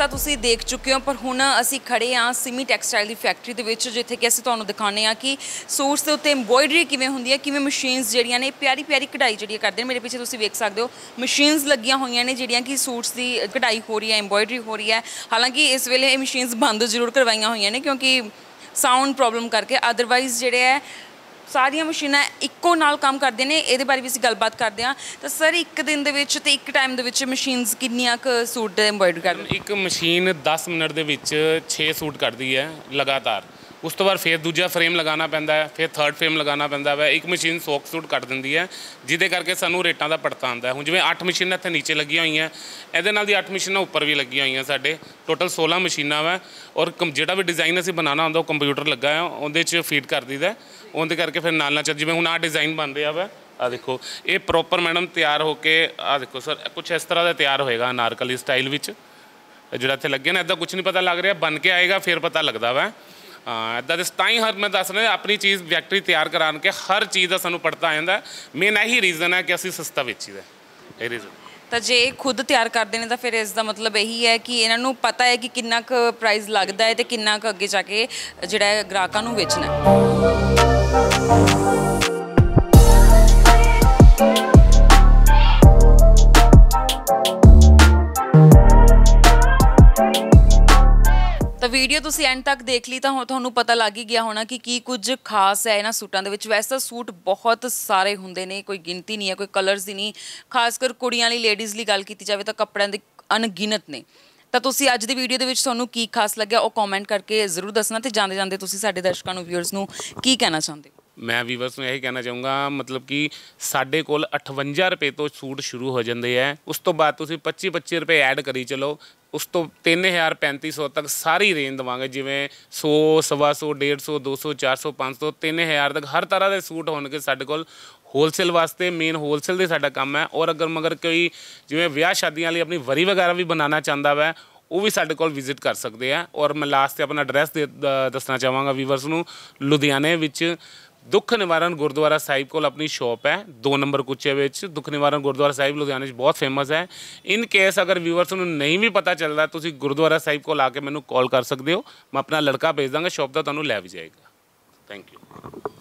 ਤਾਂ ਤੁਸੀਂ ਦੇਖ ਚੁੱਕੇ ਹੋ ਪਰ ਹੁਣ ਅਸੀਂ ਖੜੇ ਆ ਸਿਮੀ ਟੈਕਸਟਾਈਲ ਦੀ ਫੈਕਟਰੀ ਦੇ ਵਿੱਚ ਜਿੱਥੇ ਕਿ ਅਸੀਂ ਤੁਹਾਨੂੰ ਦਿਖਾਉਂਦੇ ਆ ਕਿ ਸੂਟਸ ਦੇ ਉੱਤੇ ਐਮਬੋਇਡਰੀ ਕਿਵੇਂ ਹੁੰਦੀ ਹੈ ਕਿਵੇਂ ਮਸ਼ੀਨਸ ਜਿਹੜੀਆਂ ਨੇ ਪਿਆਰੀ ਪਿਆਰੀ ਕਢਾਈ ਜਿਹੜੀ ਕਰਦੇ ਨੇ ਮੇਰੇ ਪਿੱਛੇ ਤੁਸੀਂ ਵੇਖ ਸਕਦੇ ਹੋ ਮਸ਼ੀਨਸ ਲੱਗੀਆਂ ਹੋਈਆਂ ਨੇ ਜਿਹੜੀਆਂ ਕਿ ਸੂਟਸ ਦੀ ਕਢਾਈ ਹੋ ਰਹੀ ਹੈ ਐਮਬੋਇਡਰੀ ਹੋ ਰਹੀ ਹੈ ਹਾਲਾਂਕਿ ਇਸ ਵੇਲੇ ਇਹ ਮਸ਼ੀਨਸ ਬੰਦ ਜ਼ਰੂਰ ਕਰਵਾਈਆਂ ਹੋਈਆਂ ਨੇ ਕਿਉਂਕਿ ਸਾਊਂਡ ਪ੍ਰੋਬਲਮ ਕਰਕੇ ਅਦਰਵਾਈਜ਼ ਜਿਹੜੇ ਹੈ ਸਾਰੀਆਂ ਮਸ਼ੀਨਾਂ ਇੱਕੋ ਨਾਲ ਕੰਮ ਕਰਦੇ ਨੇ ਇਹਦੇ ਬਾਰੇ ਵੀ ਅਸੀਂ ਗੱਲਬਾਤ ਕਰਦੇ ਹਾਂ ਤਾਂ ਸਰ ਇੱਕ ਦਿਨ ਦੇ ਵਿੱਚ ਤੇ ਇੱਕ ਟਾਈਮ ਦੇ ਵਿੱਚ ਮਸ਼ੀਨਸ ਕਿੰਨੀਆਂ ਕੁ ਸੂਟ ਐਮਬੋਇਡ ਕਰਦੀ ਇੱਕ ਮਸ਼ੀਨ 10 ਮਿੰਟ ਦੇ ਵਿੱਚ 6 ਸੂਟ ਕਰਦੀ ਹੈ ਲਗਾਤਾਰ ਉਸ ਤੋਂ ਬਾਅਦ ਫੇਰ ਦੂਜਾ ਫਰੇਮ ਲਗਾਉਣਾ ਪੈਂਦਾ ਹੈ ਫੇਰ ਥਰਡ ਫਰੇਮ ਲਗਾਉਣਾ ਪੈਂਦਾ ਹੈ ਇੱਕ ਮਸ਼ੀਨ ਸੋਕ ਸੂਟ ਕੱਟ ਦਿੰਦੀ ਹੈ ਜਿਹਦੇ ਕਰਕੇ ਸਾਨੂੰ ਰੇਟਾਂ ਦਾ ਪੜਤਾ ਆਉਂਦਾ ਹੁਣ ਜਿਵੇਂ 8 ਮਸ਼ੀਨਾਂ ਇੱਥੇ ਨੀਚੇ ਲੱਗੀਆਂ ਹੋਈਆਂ ਇਹਦੇ ਨਾਲ ਦੀ 8 ਮਸ਼ੀਨਾਂ ਉੱਪਰ ਵੀ ਲੱਗੀਆਂ ਹੋਈਆਂ ਸਾਡੇ ਟੋਟਲ 16 ਮਸ਼ੀਨਾਂ ਵਾ ਔਰ ਜਿਹੜਾ ਵੀ ਡਿਜ਼ਾਈਨ ਅਸੀਂ ਬਣਾਉਣਾ ਹੁੰਦਾ ਉਹ ਕੰਪਿਊਟਰ ਲੱਗਾ ਹੈ ਉਹਦੇ 'ਚ ਫੀਡ ਕਰ ਦਈਦਾ ਉਹਦੇ ਕਰਕੇ ਫਿਰ ਨਾਲ ਨਾਲ ਚੱਲ ਜਿਵੇਂ ਹੁਣ ਆ ਡਿਜ਼ਾਈਨ ਬਣ ਰਿਹਾ ਵਾ ਆ ਦੇਖੋ ਇਹ ਪ੍ਰੋਪਰ ਮੈਡਮ ਤਿਆਰ ਹੋ ਕੇ ਆ ਦੇਖੋ ਸਰ ਕੁਝ ਇਸ ਤਰ੍ਹਾਂ ਦਾ ਤਿਆਰ ਹੋਏਗਾ ਨਾਰਕਲੀ ਸਟਾਈਲ ਵਿੱਚ ਜਿਹੜਾ ਇੱਥੇ ਲੱਗੇ ਨਾ ਇਦਾਂ ਕੁਝ ਨਹੀਂ ਪਤਾ ਲੱਗ ਰਿਹਾ ਬਣ ਕੇ ਆਏਗਾ ਫਿਰ ਪਤਾ ਲੱਗਦਾ ਵਾ ਇਦਾਂ ਦੇ ਤਾਂ ਹੀ ਹਰ ਮੈਂ ਦੱਸ ਰਿਹਾ ਆਪਣੀ ਚੀਜ਼ ਫੈਕਟਰੀ ਤਿਆਰ ਕਰਾਣ ਕੇ ਹਰ ਚੀਜ਼ ਦਾ ਸਾਨੂੰ ਪੜਤਾ ਆ ਜਾਂਦਾ ਮੇਨ ਇਹੀ ਰੀਜ਼ਨ ਹੈ ਕਿ ਅਸੀਂ ਸਸਤਾ ਵੇਚੀਦਾ ਇਹ ਰੀਜ਼ਨ ਤਾਂ ਜੇ ਖੁਦ ਤਿਆਰ ਕਰਦੇ ਨੇ ਤਾਂ ਫਿਰ ਇਸ ਦਾ ਮਤਲਬ ਇਹੀ ਹੈ ਕਿ ਇਹਨਾਂ ਨੂੰ ਪਤਾ ਹੈ ਕਿ ਕਿੰਨਾ ਕੁ ਪ੍ਰਾਈਸ ਲੱਗਦਾ ਹੈ ਤੇ ਕਿੰਨਾ ਕੁ ਅੱਗੇ ਜਾ ਕੇ ਜਿਹੜਾ ਗ੍ਰਾਹਕਾਂ ਨੂੰ ਵੇਚਣਾ ਹੈ ਤਾਂ ਵੀਡੀਓ ਤੁਸੀਂ ਐਂਡ ਤੱਕ ਦੇਖ ਲਈ ਤਾਂ ਤੁਹਾਨੂੰ ਪਤਾ ਲੱਗ ਹੀ ਗਿਆ ਹੋਣਾ ਕਿ ਕੀ ਕੁਝ ਖਾਸ ਹੈ ਇਹਨਾਂ ਸੂਟਾਂ ਦੇ ਵਿੱਚ ਵੈਸੇ ਤਾਂ ਸੂਟ ਬਹੁਤ ਸਾਰੇ ਹੁੰਦੇ ਨੇ ਕੋਈ ਗਿਣਤੀ ਨਹੀਂ ਹੈ ਕੋਈ ਕਲਰਸ ਦੀ ਨਹੀਂ ਖਾਸ ਕਰ ਕੁੜੀਆਂ ਲਈ ਲੇਡੀਜ਼ ਲਈ ਗੱਲ ਕੀਤੀ ਜਾਵੇ ਤਾਂ ਕੱਪੜਿਆਂ ਦੇ ਅਣਗਿਣਤ ਨੇ ਤਾਂ ਤੁਸੀਂ ਅੱਜ ਦੀ ਵੀਡੀਓ ਦੇ ਵਿੱਚ ਤੁਹਾਨੂੰ ਕੀ ਖਾਸ ਲੱਗਿਆ ਉਹ ਕਮੈਂਟ ਕਰਕੇ ਜ਼ਰੂਰ ਦੱਸਣਾ ਤੇ ਜਾਂਦੇ ਜਾਂਦੇ ਤੁਸੀਂ ਸਾਡੇ ਦਰਸ਼ਕਾਂ ਨੂੰ ਵੀਅਰਸ ਨੂੰ ਕੀ ਕਹਿਣਾ ਚਾਹੁੰਦੇ ਹੋ ਮੈਂ ਵੀਵਰਸ ਨੂੰ ਇਹ ਕਹਿਣਾ ਚਾਹੂੰਗਾ ਮਤਲਬ ਕਿ ਸਾਡੇ ਕੋਲ 58 ਰੁਪਏ ਤੋਂ ਸੂਟ ਸ਼ੁਰੂ ਹੋ ਜਾਂਦੇ ਆ ਉਸ ਤੋਂ ਬਾਅਦ ਤੁਸੀਂ 25 25 ਰੁਪਏ ਐਡ ਕਰੀ ਚਲੋ ਉਸ ਤੋਂ 3000 3500 ਤੱਕ ਸਾਰੀ ਰੇਂਜ ਦਵਾਂਗੇ ਜਿਵੇਂ 100 125 150 200 400 500 3000 ਤੱਕ ਹਰ ਤਰ੍ਹਾਂ ਦੇ ਸੂਟ ਹੋਣਗੇ ਸਾਡੇ ਕੋਲ ਹੋਲਸੇਲ ਵਾਸਤੇ ਮੇਨ ਹੋਲਸੇਲ ਦੇ ਸਾਡਾ ਕੰਮ ਹੈ ਔਰ ਅਗਰ ਮਗਰ ਕੋਈ ਜਿਵੇਂ ਵਿਆਹ ਸ਼ਾਦੀਆਂ ਲਈ ਆਪਣੀ ਵਰੀ ਵਗੈਰਾ ਵੀ ਬਣਾਉਣਾ ਚਾਹੁੰਦਾ ਵੈ ਉਹ ਵੀ ਸਾਡੇ ਕੋਲ ਵਿਜ਼ਿਟ ਕਰ ਸਕਦੇ ਆ ਔਰ ਮੈਂ ਲਾਸਟ ਤੇ ਆਪਣਾ ਐਡਰੈਸ ਦੱਸਣਾ ਚਾਹਾਂਗਾ ਵੀਵਰਸ ਨੂੰ ਲੁਧਿਆਣੇ ਵਿੱਚ ਦੁੱਖ ਨਿਵਾਰਨ ਗੁਰਦੁਆਰਾ ਸਾਹਿਬ ਕੋਲ ਆਪਣੀ ਸ਼ਾਪ ਹੈ 2 ਨੰਬਰ ਕੁੱਚੇ ਵਿੱਚ ਦੁੱਖ ਨਿਵਾਰਨ ਗੁਰਦੁਆਰਾ ਸਾਹਿਬ ਲੁਧਿਆਣੇ ਵਿੱਚ ਬਹੁਤ ਫੇਮਸ ਹੈ ਇਨ ਕੇਸ ਅਗਰ ਵੀਵਰਸ ਨੂੰ ਨਹੀਂ ਵੀ ਪਤਾ ਚੱਲਦਾ ਤੁਸੀਂ ਗੁਰਦੁਆਰਾ ਸਾਹਿਬ ਕੋਲ ਆ ਕੇ ਮੈਨੂੰ ਕਾਲ ਕਰ ਸਕਦੇ ਹੋ ਮੈਂ ਆਪਣਾ ਲੜਕਾ ਭੇਜ ਦਾਂਗਾ ਸ਼ਾਪ ਦਾ ਤੁਹਾਨੂੰ ਲੈ ਵੀ ਜਾਏਗਾ ਥੈਂਕ ਯੂ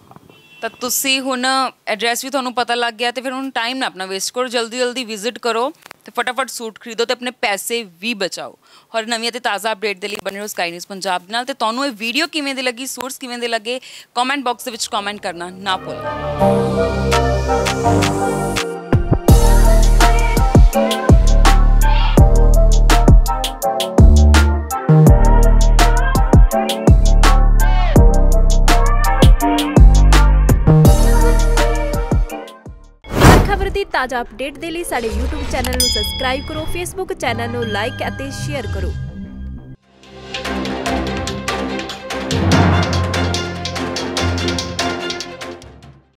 ਤਾਂ ਤੁਸੀਂ ਹੁਣ ਐਡਰੈਸ ਵੀ ਤੁਹਾਨੂੰ ਪਤਾ ਲੱਗ ਗਿਆ ਤੇ ਫਿਰ ਹੁਣ ਟਾਈਮ ਨਾ ਆਪਣਾ ਵੇਸਟ ਕਰੋ ਜਲਦੀ ਜਲਦੀ ਵਿਜ਼ਿਟ ਕਰੋ ਤੇ ਫਟਾਫਟ ਸੂਟ ਖਰੀਦੋ ਤੇ ਆਪਣੇ ਪੈਸੇ ਵੀ ਬਚਾਓ ਔਰ ਨਵੀਆਂ ਤੇ ਤਾਜ਼ਾ ਅਪਡੇਟ ਦੇ ਲਈ ਬਣੇ ਰਹੋ ਸਕਾਈ ਨਿਊਜ਼ ਪੰਜਾਬ ਨਾਲ ਤੇ ਤੁਹਾਨੂੰ ਇਹ ਵੀਡੀਓ ਕਿਵੇਂ ਦੀ ਲੱਗੀ ਸੋਰਸ ਕਿਵੇਂ ਦੇ ਲੱਗੇ ਕਮੈਂਟ ਬਾਕਸ ਦੇ ਵਿੱਚ ਕਮੈਂਟ ਕਰਨਾ ਨਾ ਭੁੱਲੋ ਦੀ ਤਾਜ਼ਾ ਅਪਡੇਟ ਦੇ ਲਈ ਸਾਡੇ YouTube ਚੈਨਲ ਨੂੰ ਸਬਸਕ੍ਰਾਈਬ ਕਰੋ Facebook ਚੈਨਲ ਨੂੰ ਲਾਈਕ ਅਤੇ ਸ਼ੇਅਰ ਕਰੋ